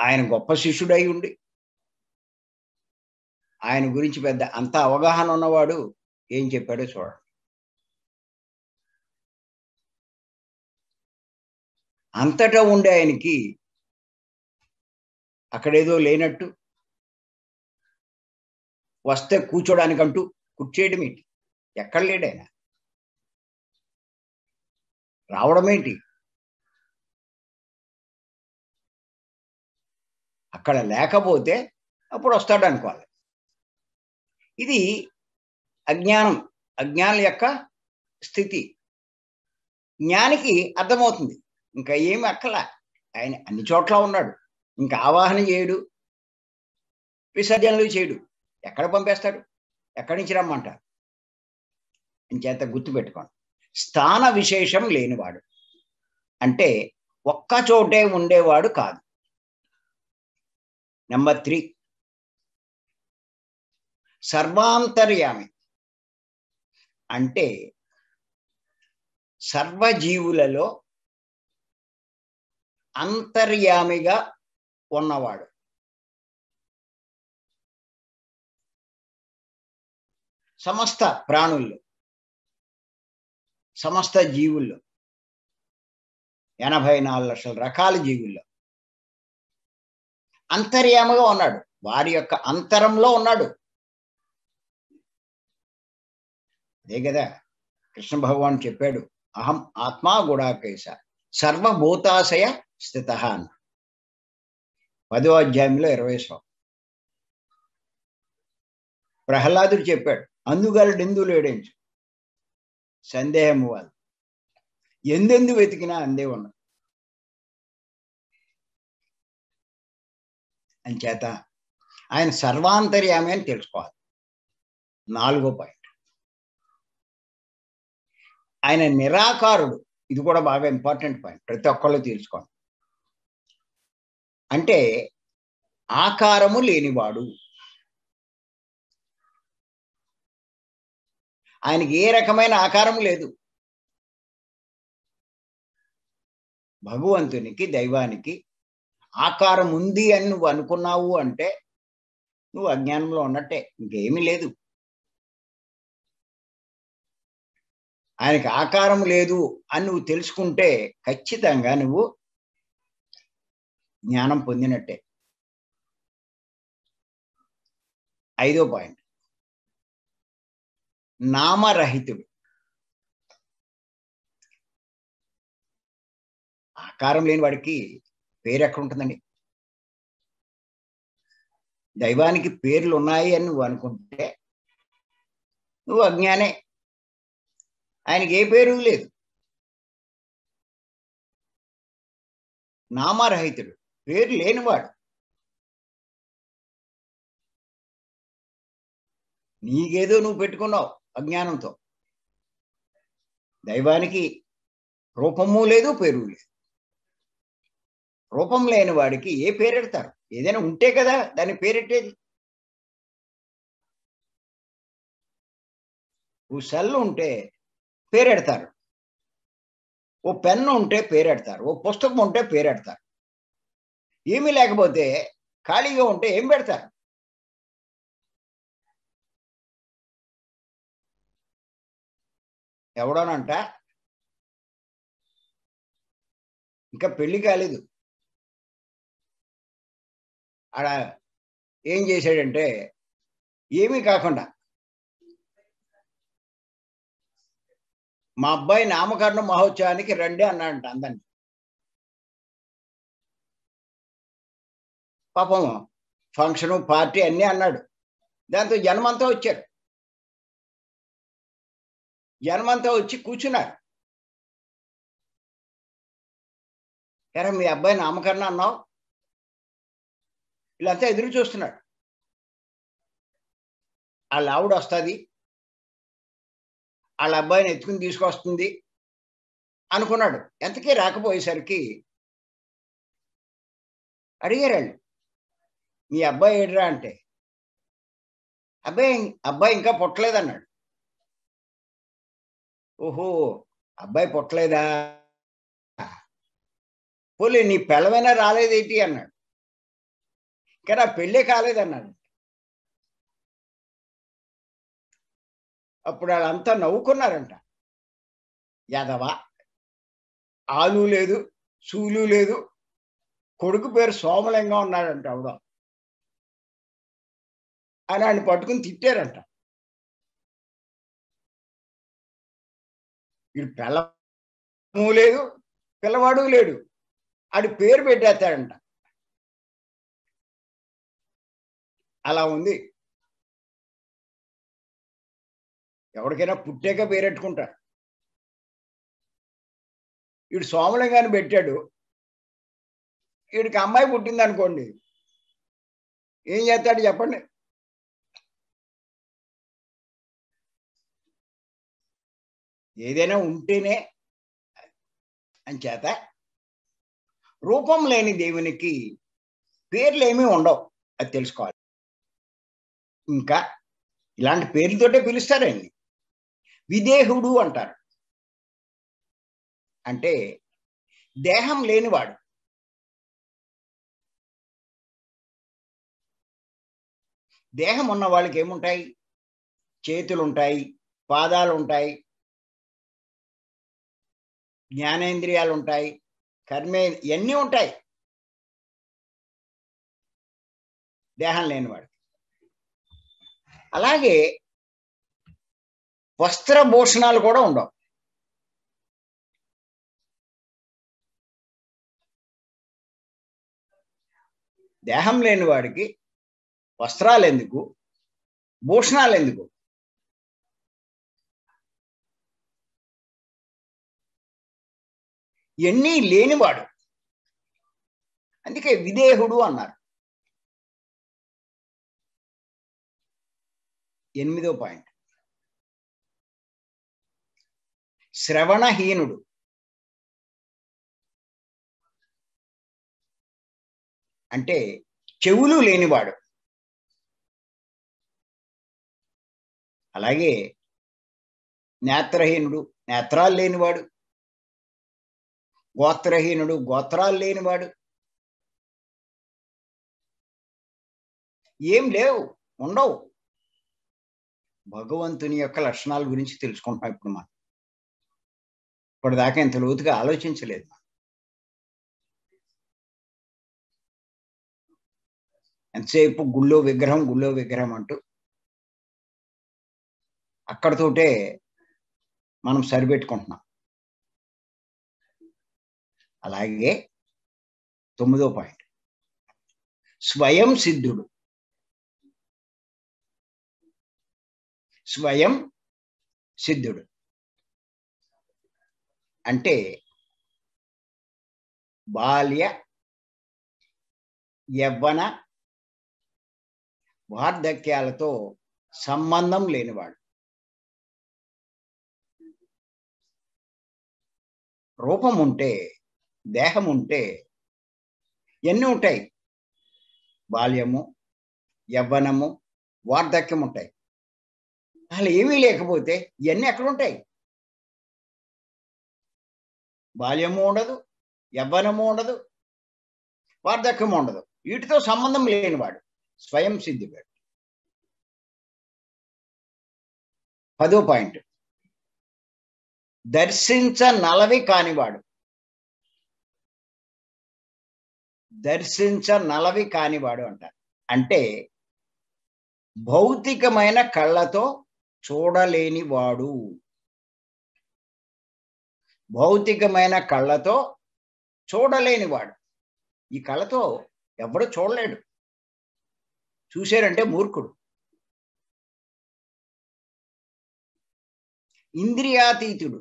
Speaker 1: ఆయన గొప్ప శిష్యుడై ఉండి ఆయన గురించి పెద్ద అంత అవగాహన ఉన్నవాడు ఏం చెప్పాడో చూడండి అంతటా ఉండే ఆయనకి అక్కడేదో లేనట్టు వస్తే కూర్చోడానికంటూ కూర్చేయడం ఏంటి ఎక్కడ లేడైనా రావడం ఏంటి అక్కడ లేకపోతే అప్పుడు వస్తాడు అనుకోవాలి
Speaker 2: ఇది అజ్ఞానం అజ్ఞానం యొక్క స్థితి జ్ఞానికి అర్థమవుతుంది ఇంకా ఏమి అక్కల ఆయన అన్ని చోట్ల ఉన్నాడు ఇంకా ఆవాహన చేయడు విసర్జనలు చేయడు ఎక్కడ పంపేస్తాడు ఎక్కడి నుంచి రమ్మంటారు గుర్తు గుర్తుపెట్టుకోండి స్థాన విశేషం లేనివాడు అంటే ఒక్క చోటే
Speaker 1: ఉండేవాడు కాదు నెంబర్ త్రీ సర్వాంతర్యామి అంటే సర్వజీవులలో అంతర్యామిగా ఉన్నవాడు సమస్త ప్రాణుల్లో సమస్త జీవుల్లో ఎనభై నాలుగు లక్షల రకాల జీవుల్లో అంతర్యామగా ఉన్నాడు వారి యొక్క అంతరంలో ఉన్నాడు అదే కదా
Speaker 2: కృష్ణ భగవాన్ చెప్పాడు అహం ఆత్మా గుడాకేశ సర్వభూతాశయ స్థిత అన్న పదో అధ్యాయంలో ఇరవై శ్లోకం ప్రహ్లాదుడు చెప్పాడు అందుగలడెందు లేడేంచు
Speaker 1: సందేహం వాళ్ళు ఎందెందు వెతికినా అందే ఉన్నది చేత ఆయన సర్వాంతర్యామి అని తెలుసుకోవాలి నాలుగో పాయింట్
Speaker 2: ఆయన నిరాకారుడు ఇది కూడా బాగా ఇంపార్టెంట్ పాయింట్ ప్రతి ఒక్కళ్ళు తెలుసుకోండి అంటే ఆకారము లేనివాడు
Speaker 1: ఆయనకి ఏ రకమైన ఆకారం లేదు భగవంతునికి
Speaker 2: దైవానికి ఆకారం ఉంది అని నువ్వు అనుకున్నావు అంటే నువ్వు అజ్ఞానంలో ఉన్నట్టే ఇంకేమీ లేదు ఆయనకి ఆకారం లేదు అని నువ్వు తెలుసుకుంటే ఖచ్చితంగా నువ్వు
Speaker 1: జ్ఞానం పొందినట్టే ఐదో పాయింట్ నామరహితుడు ఆకారం లేని వాడికి పేరు ఎక్కడ ఉంటుందండి దైవానికి పేర్లు ఉన్నాయి అని నువ్వు అనుకుంటే నువ్వు అజ్ఞానే ఆయనకి ఏ పేరు లేదు నామరహితుడు పేరు లేనివాడు నీకేదో నువ్వు పెట్టుకున్నావు అజ్ఞానంతో
Speaker 2: దైవానికి రూపము లేదు పేరు లేదు
Speaker 1: రూపం లేని వాడికి ఏ పేరెడతారు ఏదైనా ఉంటే కదా దాని పేరెట్టేది ఓ సెల్ ఉంటే పేరెడతారు ఓ పెన్ను ఉంటే పేరెడతారు ఓ పుస్తకం ఉంటే పేరెడతారు ఏమీ లేకపోతే ఖాళీగా ఉంటే ఏం పెడతారు ఎవడోనంట ఇంకా పెళ్లి కాలేదు ఆడ ఏం చేశాడంటే ఏమీ కాకుండా
Speaker 2: మా అబ్బాయి నామకరణ మహోత్సవానికి రండి అన్నాడంట అందరినీ
Speaker 1: పాపం ఫంక్షను పార్టీ అన్నీ అన్నాడు దాంతో జనమంతా వచ్చారు జనమంతా వచ్చి కూర్చున్నారు ఎరా మీ అబ్బాయి నామకరణ అన్నావు వీళ్ళంతా ఎదురు చూస్తున్నాడు వాళ్ళ ఆవిడ వస్తుంది వాళ్ళ అబ్బాయిని ఎత్తుకుని తీసుకొస్తుంది అనుకున్నాడు ఎంతకీ రాకపోయేసరికి అడిగారు వాళ్ళు మీ అబ్బాయి ఏడురా అంటే అబ్బాయి అబ్బాయి ఇంకా పుట్టలేదన్నాడు ఓహో అబ్బాయి పుట్టలేదా పోలే నీ పిల్లవైనా రాలేదేంటి అన్నాడు ఇక్కడ పెళ్ళి పెళ్ళే కాలేదన్నాడు అప్పుడు వాళ్ళంతా నవ్వుకున్నారంట యాదవా ఆలు లేదు సూలు లేదు కొడుకు పేరు సోమలింగం ఉన్నాడంట ఆవిడ అని ఆయన పట్టుకుని తిట్టారంట వీడు పిల్ల లేదు పిల్లవాడు లేడు ఆడి పేరు పెట్టేస్తాడంట అలా ఉంది ఎవరికైనా పుట్టాక పేరెట్టుకుంటారు వీడు సోమలింగాన్ని పెట్టాడు వీడికి అమ్మాయి పుట్టింది అనుకోండి ఏం చేస్తాడు చెప్పండి ఏదైనా ఉంటేనే అని చేత రూపం
Speaker 2: లేని దేవునికి పేర్లు ఏమీ ఉండవు అది తెలుసుకోవాలి ఇంకా ఇలాంటి పేర్లతోటే పిలుస్తారండి విదేహుడు అంటారు
Speaker 1: అంటే దేహం లేనివాడు దేహం ఉన్న వాళ్ళకి ఏముంటాయి చేతులు ఉంటాయి పాదాలు ఉంటాయి జ్ఞానేంద్రియాలు ఉంటాయి కర్మే ఇవన్నీ ఉంటాయి దేహం లేనివాడు అలాగే వస్త్రభూషణాలు కూడా ఉండవు దేహం లేని వాడికి వస్త్రాలు ఎందుకు భూషణాలు ఎందుకు ఎన్నీ లేనివాడు అందుకే విదేహుడు అన్నారు ఎనిమిదో పాయింట్ శ్రవణహీనుడు అంటే చెవులు లేనివాడు అలాగే నేత్రహీనుడు నేత్రాలు లేనివాడు గోత్రహీనుడు గోత్రాలు లేనివాడు ఏం లేవు ఉండవు భగవంతుని యొక్క లక్షణాల గురించి తెలుసుకుంటున్నాం ఇప్పుడు మనం ఇప్పటిదాకా ఇంత లోతుగా ఆలోచించలేదు ఎంతసేపు గుళ్ళో విగ్రహం గుళ్ళో విగ్రహం అంటూ అక్కడతోటే మనం సరిపెట్టుకుంటున్నాం అలాగే తొమ్మిదో పాయింట్ స్వయం సిద్ధుడు స్వయం సిద్ధుడు అంటే బాల్య యవ్వన వార్ధక్యాలతో సంబంధం లేనివాడు రూపం ఉంటే దేహం ఉంటే
Speaker 2: ఎన్ని ఉంటాయి బాల్యము యవ్వనము
Speaker 1: వార్ధక్యం ఉంటాయి అసలు ఏమీ లేకపోతే ఇవన్నీ ఎక్కడుంటాయి బాల్యము ఉండదు యవ్వనము ఉండదు వార్ధక్యము ఉండదు వీటితో సంబంధం లేనివాడు స్వయం సిద్ధివాడు పదో పాయింట్ దర్శించ నలవి కానివాడు
Speaker 2: దర్శించ నలవి కానివాడు అంటారు అంటే భౌతికమైన కళ్ళతో చూడలేనివాడు భౌతికమైన కళ్ళతో చూడలేనివాడు
Speaker 1: ఈ కళ్ళతో ఎవడు చూడలేడు చూశారంటే మూర్ఖుడు ఇంద్రియాతీతుడు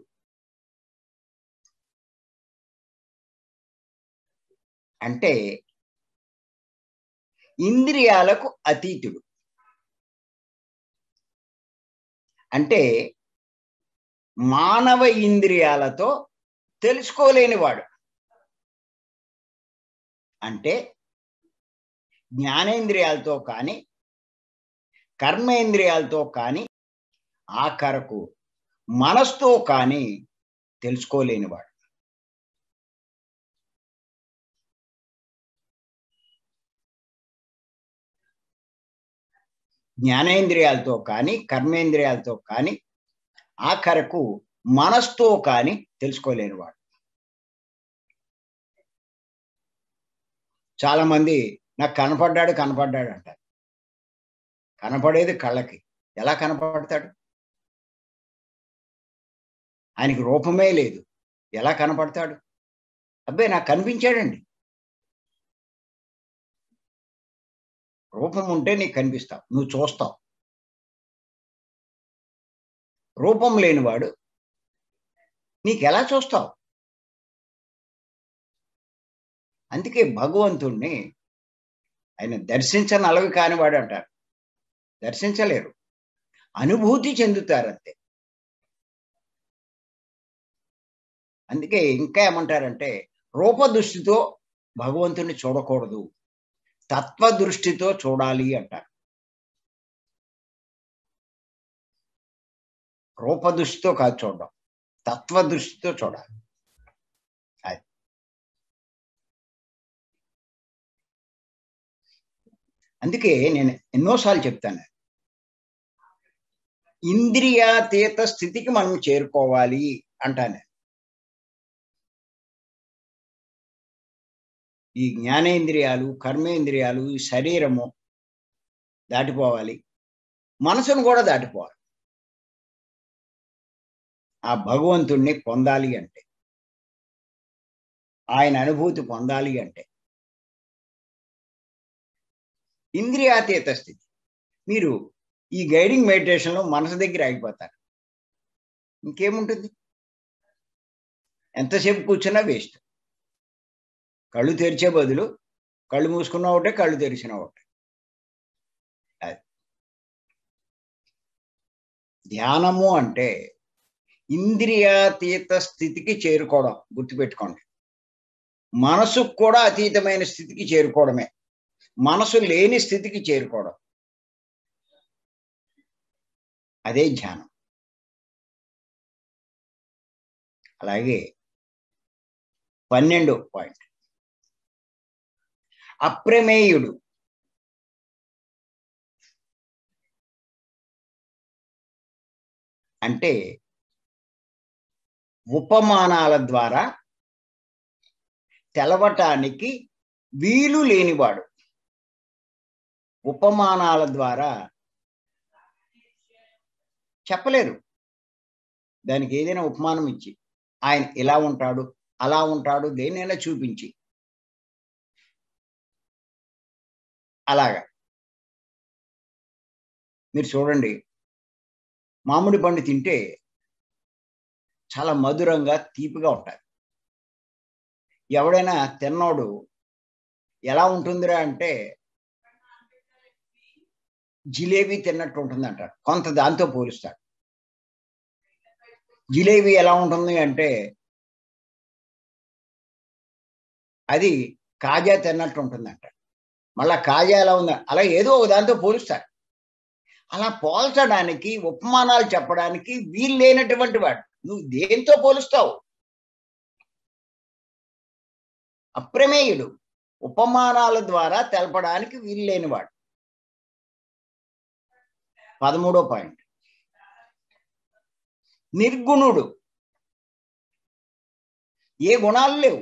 Speaker 1: అంటే ఇంద్రియాలకు అతీతుడు అంటే మానవ ఇంద్రియాలతో తెలుసుకోలేనివాడు అంటే జ్ఞానేంద్రియాలతో కానీ
Speaker 2: కర్మేంద్రియాలతో కానీ ఆఖరకు మనస్తో కానీ
Speaker 1: తెలుసుకోలేనివాడు
Speaker 2: జ్ఞానేంద్రియాలతో కానీ కర్మేంద్రియాలతో కానీ ఆఖరకు మనస్తో కానీ తెలుసుకోలేనివాడు
Speaker 1: చాలామంది నాకు కనపడ్డాడు కనపడ్డాడు అంటారు కనపడేది కళ్ళకి ఎలా కనపడతాడు
Speaker 2: ఆయనకి రూపమే లేదు ఎలా కనపడతాడు అబ్బాయి నాకు కనిపించాడండి
Speaker 1: రూపం ఉంటే నీకు కనిపిస్తావు నువ్వు చూస్తావు రూపం లేనివాడు నీకు ఎలా చూస్తావు అందుకే భగవంతుణ్ణి ఆయన దర్శించని అలవి కానివాడు అంటారు
Speaker 2: దర్శించలేరు అనుభూతి చెందుతారు అంతే అందుకే ఇంకా ఏమంటారంటే రూపదృష్టితో
Speaker 1: భగవంతుని చూడకూడదు తత్వ దృష్టితో చూడాలి అంటారు రూపదృష్టితో కాదు చూడడం తత్వ దృష్టితో చూడాలి అందుకే నేను ఎన్నోసార్లు చెప్తాను ఇంద్రియాతీత స్థితికి మనం చేరుకోవాలి అంటాను ఈ జ్ఞానేంద్రియాలు కర్మేంద్రియాలు ఈ శరీరము దాటిపోవాలి మనసును కూడా దాటిపోవాలి ఆ భగవంతుణ్ణి పొందాలి అంటే ఆయన అనుభూతి పొందాలి అంటే ఇంద్రియాతీత స్థితి మీరు ఈ గైడింగ్ మెడిటేషన్లో మనసు దగ్గర ఆగిపోతారు ఇంకేముంటుంది
Speaker 2: ఎంతసేపు కూర్చున్నా వేస్ట్ కళ్ళు తెరిచే బదులు కళ్ళు మూసుకున్న ఒకటే కళ్ళు తెరిచిన ఒకటే అది ధ్యానము అంటే ఇంద్రియాతీత స్థితికి చేరుకోవడం గుర్తుపెట్టుకోండి మనసుకు కూడా అతీతమైన
Speaker 1: స్థితికి చేరుకోవడమే మనసు లేని స్థితికి చేరుకోవడం అదే ధ్యానం అలాగే పన్నెండు పాయింట్ అప్రమేయుడు అంటే ఉపమానాల ద్వారా తెలవటానికి
Speaker 2: వీలు లేనివాడు ఉపమానాల ద్వారా చెప్పలేరు దానికి ఏదైనా ఉపమానం
Speaker 1: ఇచ్చి ఆయన ఇలా ఉంటాడు అలా ఉంటాడు దేనైనా చూపించి అలాగా మీరు చూడండి మామిడి పండు తింటే
Speaker 2: చాలా మధురంగా తీపిగా ఉంటుంది ఎవడైనా తిన్నోడు ఎలా ఉంటుందిరా అంటే జిలేబీ
Speaker 1: తిన్నట్టు ఉంటుంది అంటాడు కొంత దాంతో పోలుస్తాడు జిలేబీ ఎలా ఉంటుంది అంటే అది
Speaker 2: కాజా తిన్నట్టు ఉంటుంది అంట మళ్ళా కాజా ఎలా ఉందా అలా ఏదో ఒక దాంతో పోలుస్తారు అలా పోల్చడానికి ఉపమానాలు చెప్పడానికి వీలు లేనటువంటి వాడు నువ్వు దేంతో
Speaker 1: పోలుస్తావు అప్రమేయుడు ఉపమానాల ద్వారా తెలపడానికి వీలు లేనివాడు పదమూడో పాయింట్ నిర్గుణుడు ఏ గుణాలు లేవు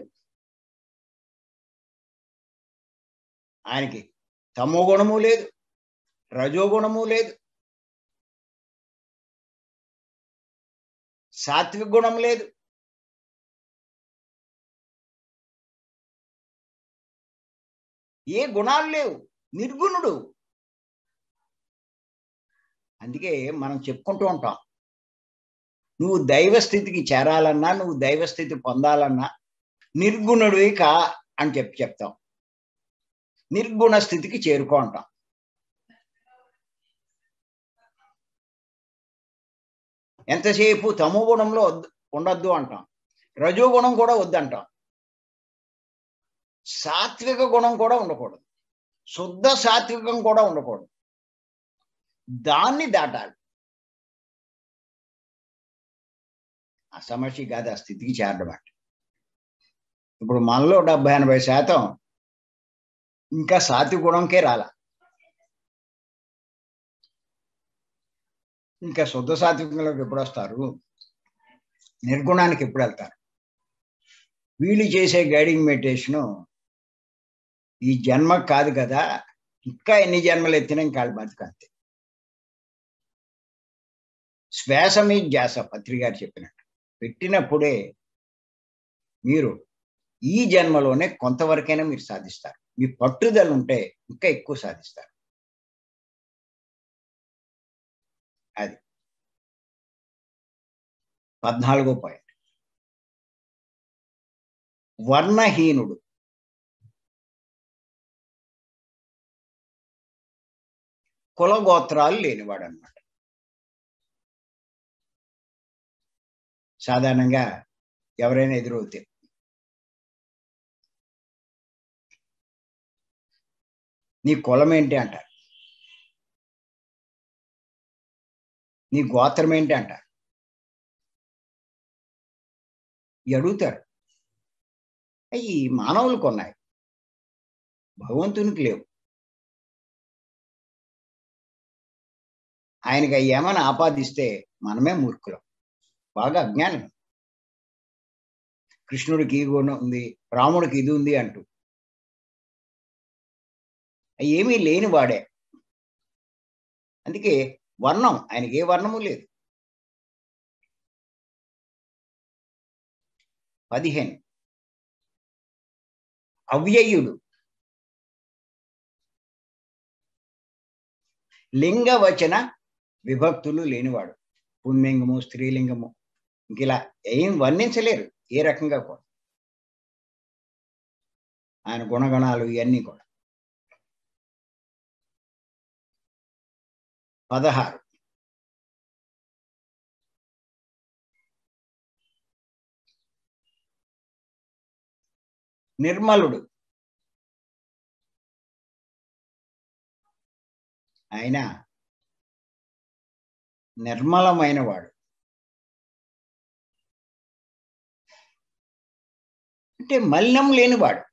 Speaker 1: ఆయనకి తమో గుణము లేదు రజోగుణము లేదు సాత్విక గుణం లేదు ఏ గుణాలు లేవు నిర్గుణుడు అందుకే మనం చెప్పుకుంటూ ఉంటాం నువ్వు దైవస్థితికి
Speaker 2: చేరాలన్నా నువ్వు దైవస్థితి పొందాలన్నా నిర్గుణుడివి కా అని చెప్పి చెప్తాం
Speaker 1: నిర్గుణ స్థితికి చేరుకో అంటాం ఎంతసేపు తమో గుణంలో
Speaker 2: ఉండద్దు అంటాం రజోగుణం కూడా వద్దంటాం సాత్విక
Speaker 1: గుణం కూడా ఉండకూడదు శుద్ధ సాత్వికం కూడా ఉండకూడదు దాన్ని దాటాలి ఆ సమస్య కాదు ఆ స్థితికి చేరడం ఇప్పుడు మనలో డెబ్బై ఎనభై శాతం ఇంకా సాత్విగుణంకే రాల ఇంకా శుద్ధ సాత్వికంలోకి ఎప్పుడు వస్తారు
Speaker 2: నిర్గుణానికి ఎప్పుడు వెళ్తారు వీళ్ళు చేసే గైడింగ్ మెడిటేషను ఈ జన్మ కాదు కదా ఇంకా ఎన్ని జన్మలు ఎత్తినా ఇంకా బతుకు అంతే శ్వాస మీ జాస పత్రి గారు చెప్పినట్టు పెట్టినప్పుడే మీరు ఈ జన్మలోనే కొంతవరకైనా మీరు
Speaker 1: సాధిస్తారు మీ పట్టుదల ఉంటే ఇంకా ఎక్కువ సాధిస్తారు అది పద్నాలుగో పాయింట్ వర్ణహీనుడు కులగోత్రాలు లేనివాడు అన్నమాట సాధారణంగా ఎవరైనా ఎదురవుతారు నీ కులం ఏంటి అంటారు నీ గోత్రం ఏంటి అంటారు అడుగుతారు అవి మానవులకు ఉన్నాయి భగవంతునికి లేవు ఆయనకి ఏమైనా ఆపాదిస్తే మనమే మూర్ఖులం బాగా అజ్ఞానం కృష్ణుడికి ఇది ఉంది రాముడికి ఇది ఉంది అంటూ ఏమీ లేనివాడే అందుకే వర్ణం ఆయనకి ఏ వర్ణము లేదు పదిహేను అవ్యయుడు లింగవచన విభక్తులు లేనివాడు పుణ్యంగము స్త్రీలింగము ఇలా ఏం వర్ణించలేరు ఏ రకంగా కూడా ఆయన గుణగణాలు ఇవన్నీ కూడా పదహారు నిర్మలుడు ఆయన నిర్మలమైన వాడు అంటే మలినం లేనివాడు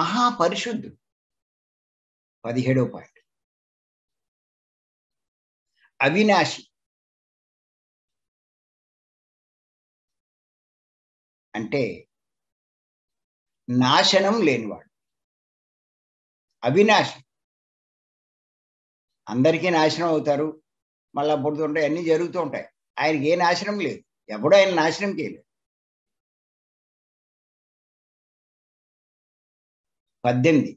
Speaker 1: మహాపరిశుద్ధుడు పదిహేడో పాయింట్ అవినాశి అంటే నాశనం లేనివాడు అవినాశి
Speaker 2: అందరికీ నాశనం అవుతారు మళ్ళా పుడుతుంటాయి అన్నీ జరుగుతూ ఉంటాయి
Speaker 1: ఆయనకి ఏ నాశనం లేదు ఎప్పుడు ఆయన నాశనం చేయలేదు పద్దెనిమిది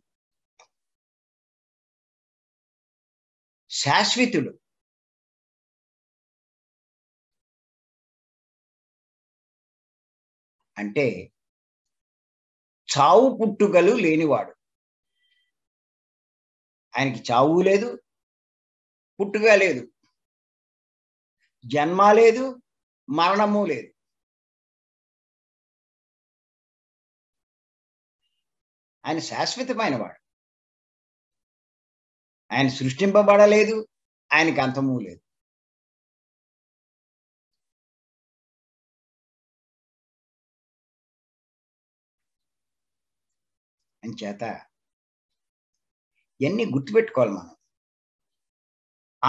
Speaker 1: శాశ్వతుడు అంటే చావు పుట్టుకలు లేనివాడు ఆయనకి చావు లేదు పుట్టుక లేదు జన్మ లేదు మరణము లేదు ఆయన శాశ్వతమైన వాడు ఆయన సృష్టింపబడలేదు ఆయనకి అంతము లేదు చేత ఇవన్నీ గుర్తుపెట్టుకోవాలి మనం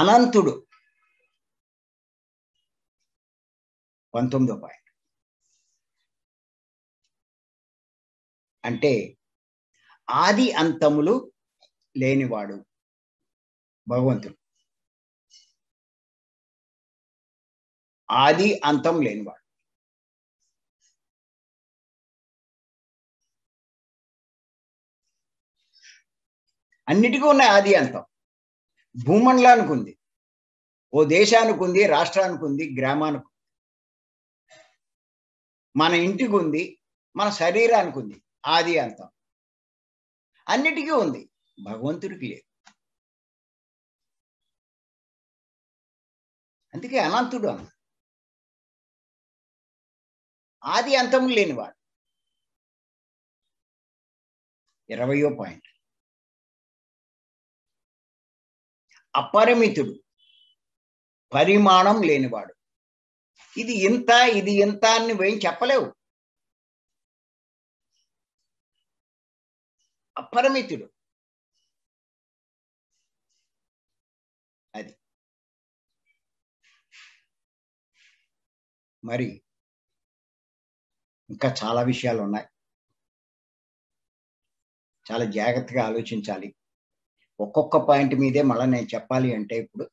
Speaker 1: అనంతుడు పంతొమ్మిదో పాయింట్ అంటే ఆది అంతములు లేనివాడు భగవంతుడు ఆది అంతం లేనివాడు అన్నిటికీ ఉన్నాయి ఆది అంతం భూమండలానికి ఉంది ఓ దేశానికి ఉంది రాష్ట్రానికి ఉంది
Speaker 2: గ్రామానికి మన ఇంటికి ఉంది మన శరీరానికి
Speaker 1: ఉంది ఆది అంతం అన్నిటికీ ఉంది భగవంతుడికి లేదు అందుకే అనంతుడు అన్న ఆది అంతము లేనివాడు ఇరవయో పాయింట్ అపరిమితుడు పరిమాణం లేనివాడు ఇది ఇంత ఇది ఇంత అని వేయం చెప్పలేవు అపరిమితుడు మరి ఇంకా చాలా విషయాలు ఉన్నాయి చాలా జాగ్రత్తగా ఆలోచించాలి ఒక్కొక్క పాయింట్ మీదే మళ్ళీ నేను చెప్పాలి అంటే ఇప్పుడు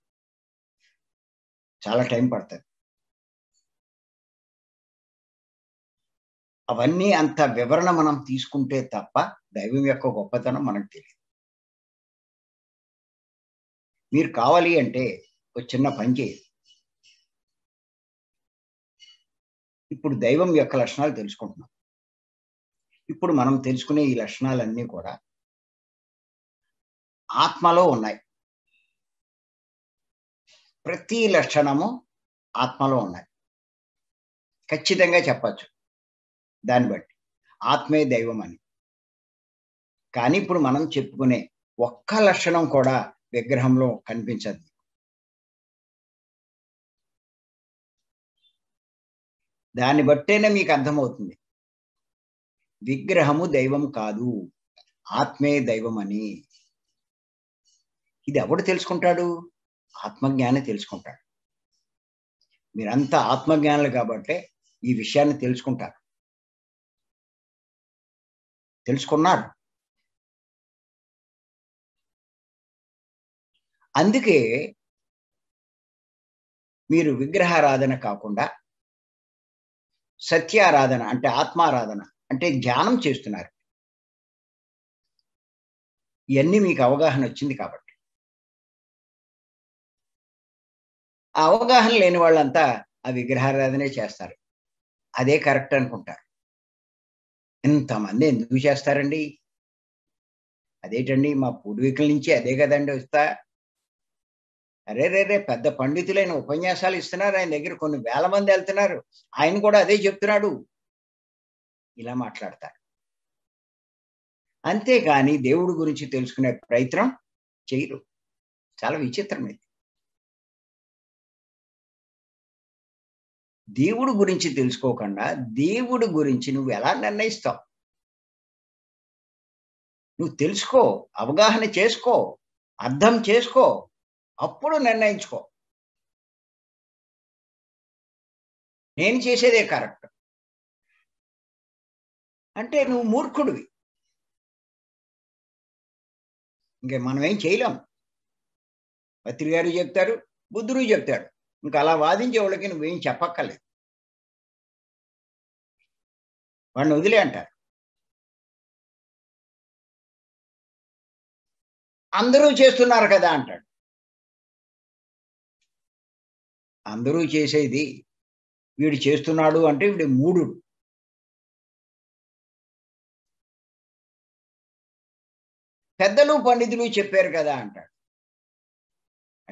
Speaker 1: చాలా టైం పడుతుంది అవన్నీ అంత వివరణ మనం తీసుకుంటే తప్ప దైవం యొక్క గొప్పతనం మనకు తెలియదు మీరు కావాలి అంటే ఒక చిన్న పని చేయాలి ఇప్పుడు దైవం యొక్క లక్షణాలు తెలుసుకుంటున్నాం ఇప్పుడు మనం తెలుసుకునే ఈ లక్షణాలన్నీ కూడా ఆత్మలో ఉన్నాయి ప్రతి లక్షణము ఆత్మలో ఉన్నాయి ఖచ్చితంగా చెప్పచ్చు దాన్ని బట్టి ఆత్మే దైవం అని కానీ ఇప్పుడు మనం చెప్పుకునే ఒక్క లక్షణం కూడా విగ్రహంలో కనిపించదు దాన్ని బట్టేనే మీకు అర్థమవుతుంది
Speaker 2: విగ్రహము దైవం కాదు ఆత్మే దైవం అని ఇది ఎవడు తెలుసుకుంటాడు ఆత్మజ్ఞాని తెలుసుకుంటాడు
Speaker 1: మీరంతా ఆత్మజ్ఞానులు కాబట్టే ఈ విషయాన్ని తెలుసుకుంటారు తెలుసుకున్నారు అందుకే మీరు విగ్రహారాధన
Speaker 2: కాకుండా సత్యారాధన అంటే ఆత్మారాధన అంటే ధ్యానం
Speaker 1: చేస్తున్నారు ఇవన్నీ మీకు అవగాహన వచ్చింది కాబట్టి ఆ అవగాహన లేని వాళ్ళంతా ఆ విగ్రహారాధనే చేస్తారు అదే కరెక్ట్ అనుకుంటారు
Speaker 2: ఎంతమంది ఎందుకు చేస్తారండి అదేటండి మా పూర్వీకుల నుంచి అదే కదండి వస్తా అరే రే రే పెద్ద పండితులైన ఉపన్యాసాలు ఇస్తున్నారు ఆయన దగ్గర కొన్ని వేల మంది వెళ్తున్నారు ఆయన కూడా అదే చెప్తున్నాడు ఇలా మాట్లాడతారు
Speaker 1: అంతేగాని దేవుడి గురించి తెలుసుకునే ప్రయత్నం చేయరు చాలా విచిత్రం ఇది దేవుడు గురించి తెలుసుకోకుండా దేవుడు గురించి నువ్వు ఎలా నిర్ణయిస్తావు నువ్వు తెలుసుకో అవగాహన చేసుకో అర్థం చేసుకో అప్పుడు నిర్ణయించుకో నేను చేసేదే కరెక్ట్ అంటే నువ్వు మూర్ఖుడివి ఇంకే మనం ఏం చేయలేము పత్రి గారు చెప్తారు బుద్ధుడు చెప్తాడు ఇంకా అలా వాదించే వాళ్ళకి నువ్వేం చెప్పక్కర్లేదు వాడిని వదిలే అంటారు అందరూ చేస్తున్నారు కదా అంటాడు అందరూ చేసేది వీడు చేస్తున్నాడు అంటే వీడు మూడు పెద్దలు పండితులు చెప్పారు కదా అంటాడు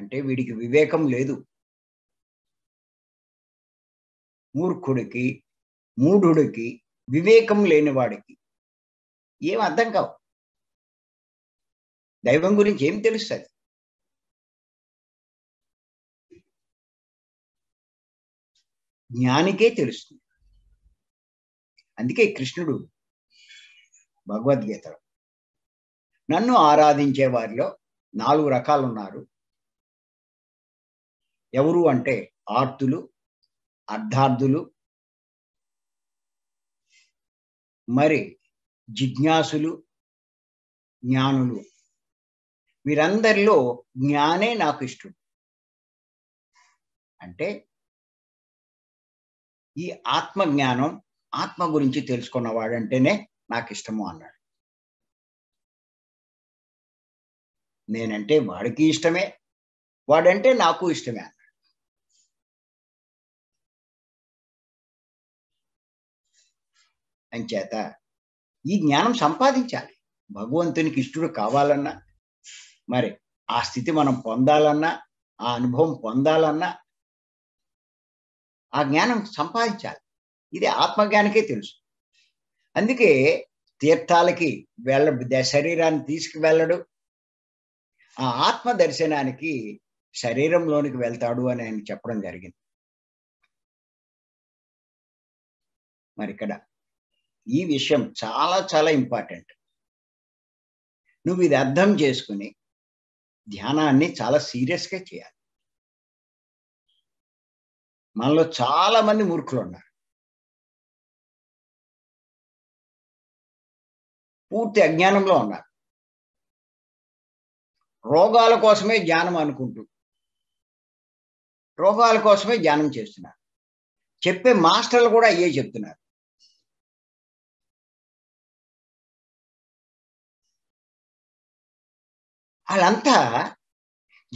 Speaker 1: అంటే వీడికి వివేకం లేదు మూర్ఖుడికి మూఢుడికి వివేకం లేని వాడికి ఏం అర్థం కావు దైవం గురించి ఏం తెలుస్తుంది జ్ఞానికే తెలుస్తుంది అందుకే కృష్ణుడు
Speaker 2: భగవద్గీత నన్ను ఆరాధించే వారిలో నాలుగు
Speaker 1: రకాలు ఉన్నారు ఎవరు అంటే ఆర్తులు అర్ధార్థులు మరి జిజ్ఞాసులు జ్ఞానులు వీరందరిలో జ్ఞానే నాకు ఇష్టం అంటే ఈ ఆత్మజ్ఞానం ఆత్మ గురించి తెలుసుకున్నవాడంటేనే నాకు ఇష్టము అన్నాడు నేనంటే వాడికి ఇష్టమే వాడంటే నాకు ఇష్టమే అన్నాడు అంచేత ఈ జ్ఞానం సంపాదించాలి భగవంతునికి ఇష్టడు కావాలన్నా మరి
Speaker 2: ఆ స్థితి మనం పొందాలన్నా ఆ అనుభవం పొందాలన్నా ఆ జ్ఞానం సంపాదించాలి ఇది ఆత్మజ్ఞానికే తెలుసు అందుకే తీర్థాలకి వెళ్ళ శరీరాన్ని తీసుకువెళ్ళడు ఆ ఆత్మ దర్శనానికి శరీరంలోనికి వెళ్తాడు అని ఆయన చెప్పడం జరిగింది
Speaker 1: మరి ఇక్కడ ఈ విషయం చాలా చాలా ఇంపార్టెంట్ నువ్వు ఇది అర్థం చేసుకుని ధ్యానాన్ని చాలా సీరియస్గా చేయాలి మనలో చాలా మంది మూర్ఖులు ఉన్నారు పూర్తి అజ్ఞానంలో ఉన్నారు రోగాల కోసమే ధ్యానం అనుకుంటూ రోగాల కోసమే ధ్యానం చేస్తున్నారు చెప్పే మాస్టర్లు కూడా అయ్యే చెప్తున్నారు వాళ్ళంతా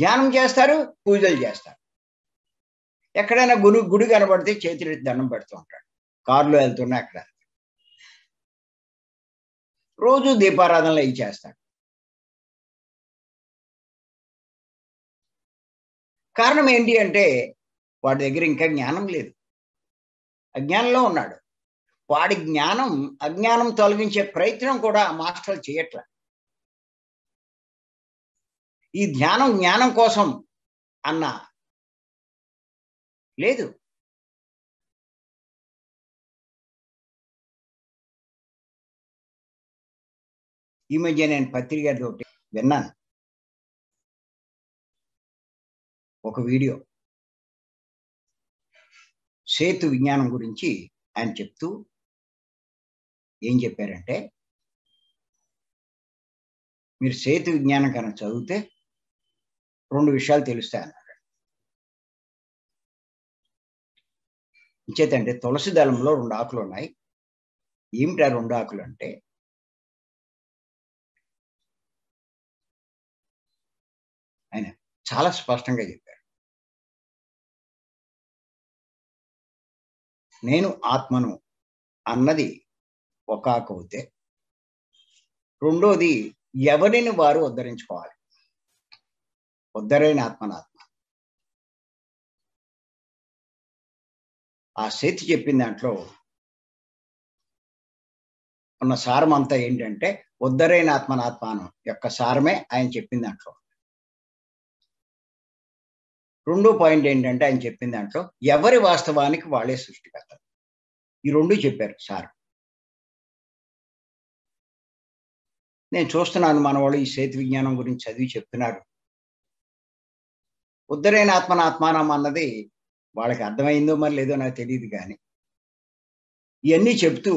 Speaker 1: ధ్యానం చేస్తారు పూజలు చేస్తారు ఎక్కడైనా గుడి గుడి కనబడితే చేతులెత్తి దండం పెడుతూ ఉంటాడు కారులో వెళ్తున్నా అక్కడ రోజు దీపారాధనలు ఇవి చేస్తాడు కారణం ఏంటి అంటే వాడి దగ్గర ఇంకా జ్ఞానం లేదు అజ్ఞానంలో ఉన్నాడు వాడి జ్ఞానం అజ్ఞానం తొలగించే ప్రయత్నం కూడా మాస్టర్లు చేయట్ల ఈ ధ్యానం జ్ఞానం కోసం అన్న లేదు ఈ మధ్య నేను పత్రిక ఒకటి విన్నాను ఒక వీడియో సేతు విజ్ఞానం గురించి ఆయన చెప్తూ ఏం చెప్పారంటే మీరు సేతు విజ్ఞానం కనుక చదివితే రెండు విషయాలు తెలుస్తాయి ఇచ్చేదంటే తులసి దళంలో రెండు ఆకులు ఉన్నాయి ఏమిటి ఆ రెండు ఆకులు అంటే ఆయన చాలా స్పష్టంగా చెప్పారు నేను ఆత్మను అన్నది ఒక ఆకు అవుతే రెండోది ఎవరిని వారు ఉద్ధరించుకోవాలి ఉద్ధరైన ఆత్మనాత్మ ఆ సేతి చెప్పిన దాంట్లో ఉన్న
Speaker 2: సారం అంతా ఏంటంటే ఉద్ధరైన ఆత్మనాత్మానం యొక్క సారమే ఆయన చెప్పిన దాంట్లో
Speaker 1: రెండో పాయింట్ ఏంటంటే ఆయన చెప్పిన దాంట్లో ఎవరి వాస్తవానికి వాళ్ళే సృష్టికర్త ఈ రెండు చెప్పారు సార్
Speaker 2: నేను చూస్తున్నాను మన వాళ్ళు ఈ సేతు విజ్ఞానం గురించి చదివి చెప్తున్నారు ఉద్ధరైన ఆత్మనాత్మానం అన్నది వాళ్ళకి అర్థమైందో మరి లేదో నాకు తెలియదు కానీ ఇవన్నీ చెప్తూ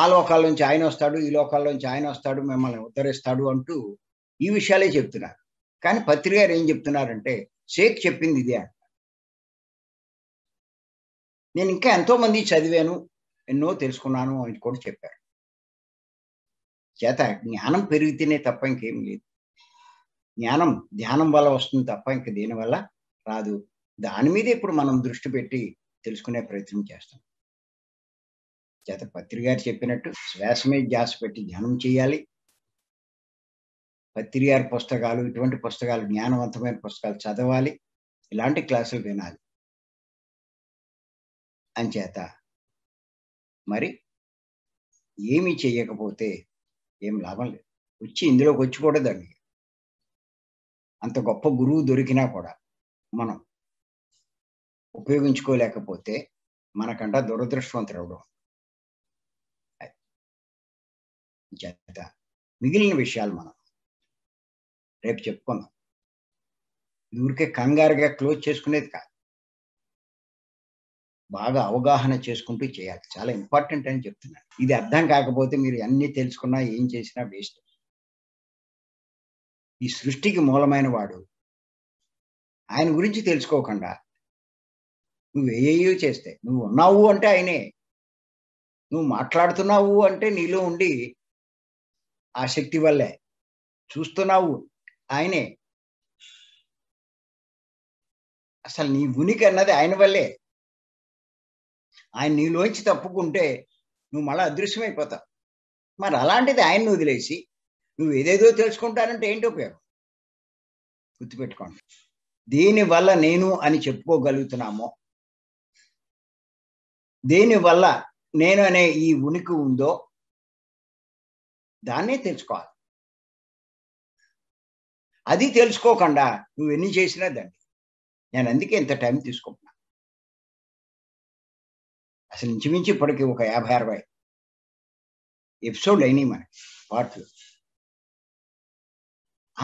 Speaker 2: ఆ లోకాల నుంచి ఆయన వస్తాడు ఈ లోకాల నుంచి ఆయన వస్తాడు మిమ్మల్ని ఉద్ధరిస్తాడు అంటూ ఈ విషయాలే చెప్తున్నారు కానీ పత్రిక గారు ఏం చెప్తున్నారంటే షేక్ చెప్పింది ఇదే అంట నేను ఇంకా ఎంతోమంది చదివాను ఎన్నో తెలుసుకున్నాను అని కూడా చెప్పారు చేత జ్ఞానం పెరిగితేనే తప్ప ఇంకేం లేదు జ్ఞానం ధ్యానం వల్ల వస్తుంది తప్ప ఇంక దేనివల్ల రాదు దాని మీద ఇప్పుడు మనం దృష్టి పెట్టి తెలుసుకునే ప్రయత్నం చేస్తాం చేత పత్రి గారు చెప్పినట్టు శ్వాసమే గ్యాస్ పెట్టి ధ్యానం చేయాలి పత్రి గారి పుస్తకాలు ఇటువంటి పుస్తకాలు
Speaker 1: జ్ఞానవంతమైన పుస్తకాలు చదవాలి ఇలాంటి క్లాసులు వినాలి అంచేత మరి ఏమీ చేయకపోతే ఏం లాభం లేదు వచ్చి ఇందులోకి వచ్చి కూడా
Speaker 2: అంత గొప్ప గురువు దొరికినా కూడా మనం ఉపయోగించుకోలేకపోతే
Speaker 1: మనకంట దురదృష్టవంతుడు అవడం చేత మిగిలిన విషయాలు మనం రేపు చెప్పుకుందాం ఊరికే కంగారుగా క్లోజ్ చేసుకునేది కాదు
Speaker 2: బాగా అవగాహన చేసుకుంటూ చేయాలి చాలా ఇంపార్టెంట్ అని చెప్తున్నాను ఇది అర్థం కాకపోతే మీరు అన్ని తెలుసుకున్నా ఏం చేసినా వేస్ట్ ఈ సృష్టికి మూలమైన వాడు ఆయన గురించి తెలుసుకోకుండా నువ్వు ఏయో చేస్తే నువ్వు ఉన్నావు అంటే ఆయనే నువ్వు మాట్లాడుతున్నావు అంటే నీలో ఉండి
Speaker 1: ఆ శక్తి వల్లే చూస్తున్నావు ఆయనే అసలు నీ ఉనికి అన్నది ఆయన వల్లే
Speaker 2: ఆయన నీలోంచి తప్పుకుంటే నువ్వు మళ్ళీ అదృశ్యమైపోతావు మరి అలాంటిది ఆయన్ని వదిలేసి నువ్వు ఏదేదో తెలుసుకుంటానంటే ఏంటి ఉపయోగం గుర్తుపెట్టుకోండి దీనివల్ల నేను అని చెప్పుకోగలుగుతున్నామో
Speaker 1: దేనివల్ల నేను అనే ఈ ఉనికి ఉందో దాన్నే తెలుసుకోవాలి అది తెలుసుకోకుండా నువ్వు ఎన్ని చేసినా దండి నేను అందుకే ఇంత టైం తీసుకుంటున్నా అసలు ఇంచుమించి ఇప్పటికి ఒక యాభై అరవై ఎపిసోడ్ అయినాయి మనకి పాటలు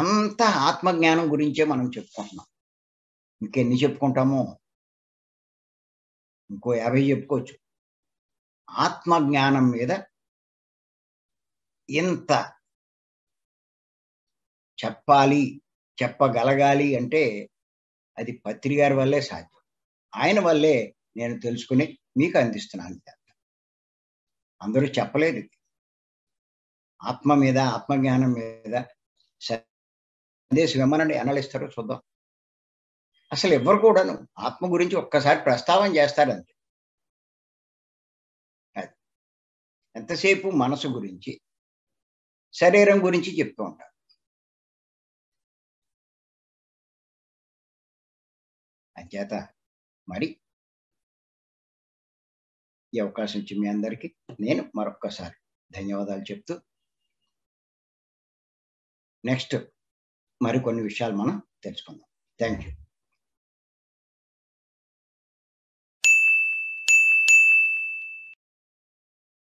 Speaker 1: అంత ఆత్మజ్ఞానం గురించే మనం చెప్పుకుంటున్నాం ఇంకెన్ని చెప్పుకుంటామో ఇంకో యాభై చెప్పుకోవచ్చు ఆత్మజ్ఞానం మీద ఇంత చెప్పాలి
Speaker 2: చెప్పగలగాలి అంటే అది పత్రి గారి వల్లే సాధ్యం ఆయన వల్లే నేను తెలుసుకుని మీకు అందిస్తున్నాను అందరూ చెప్పలేదు ఆత్మ మీద ఆత్మజ్ఞానం మీద సందేశం ఏమనండి అనలిస్తారో చూద్దాం అసలు ఎవ్వరు కూడాను ఆత్మ గురించి ఒక్కసారి ప్రస్తావన చేస్తారంతే
Speaker 1: అది ఎంతసేపు మనసు గురించి శరీరం గురించి చెప్తూ ఉంటారు అంచేత మరి ఈ అవకాశం ఇచ్చి మీ అందరికీ నేను మరొక్కసారి ధన్యవాదాలు చెప్తూ నెక్స్ట్ మరికొన్ని విషయాలు మనం తెలుసుకుందాం థ్యాంక్ యూ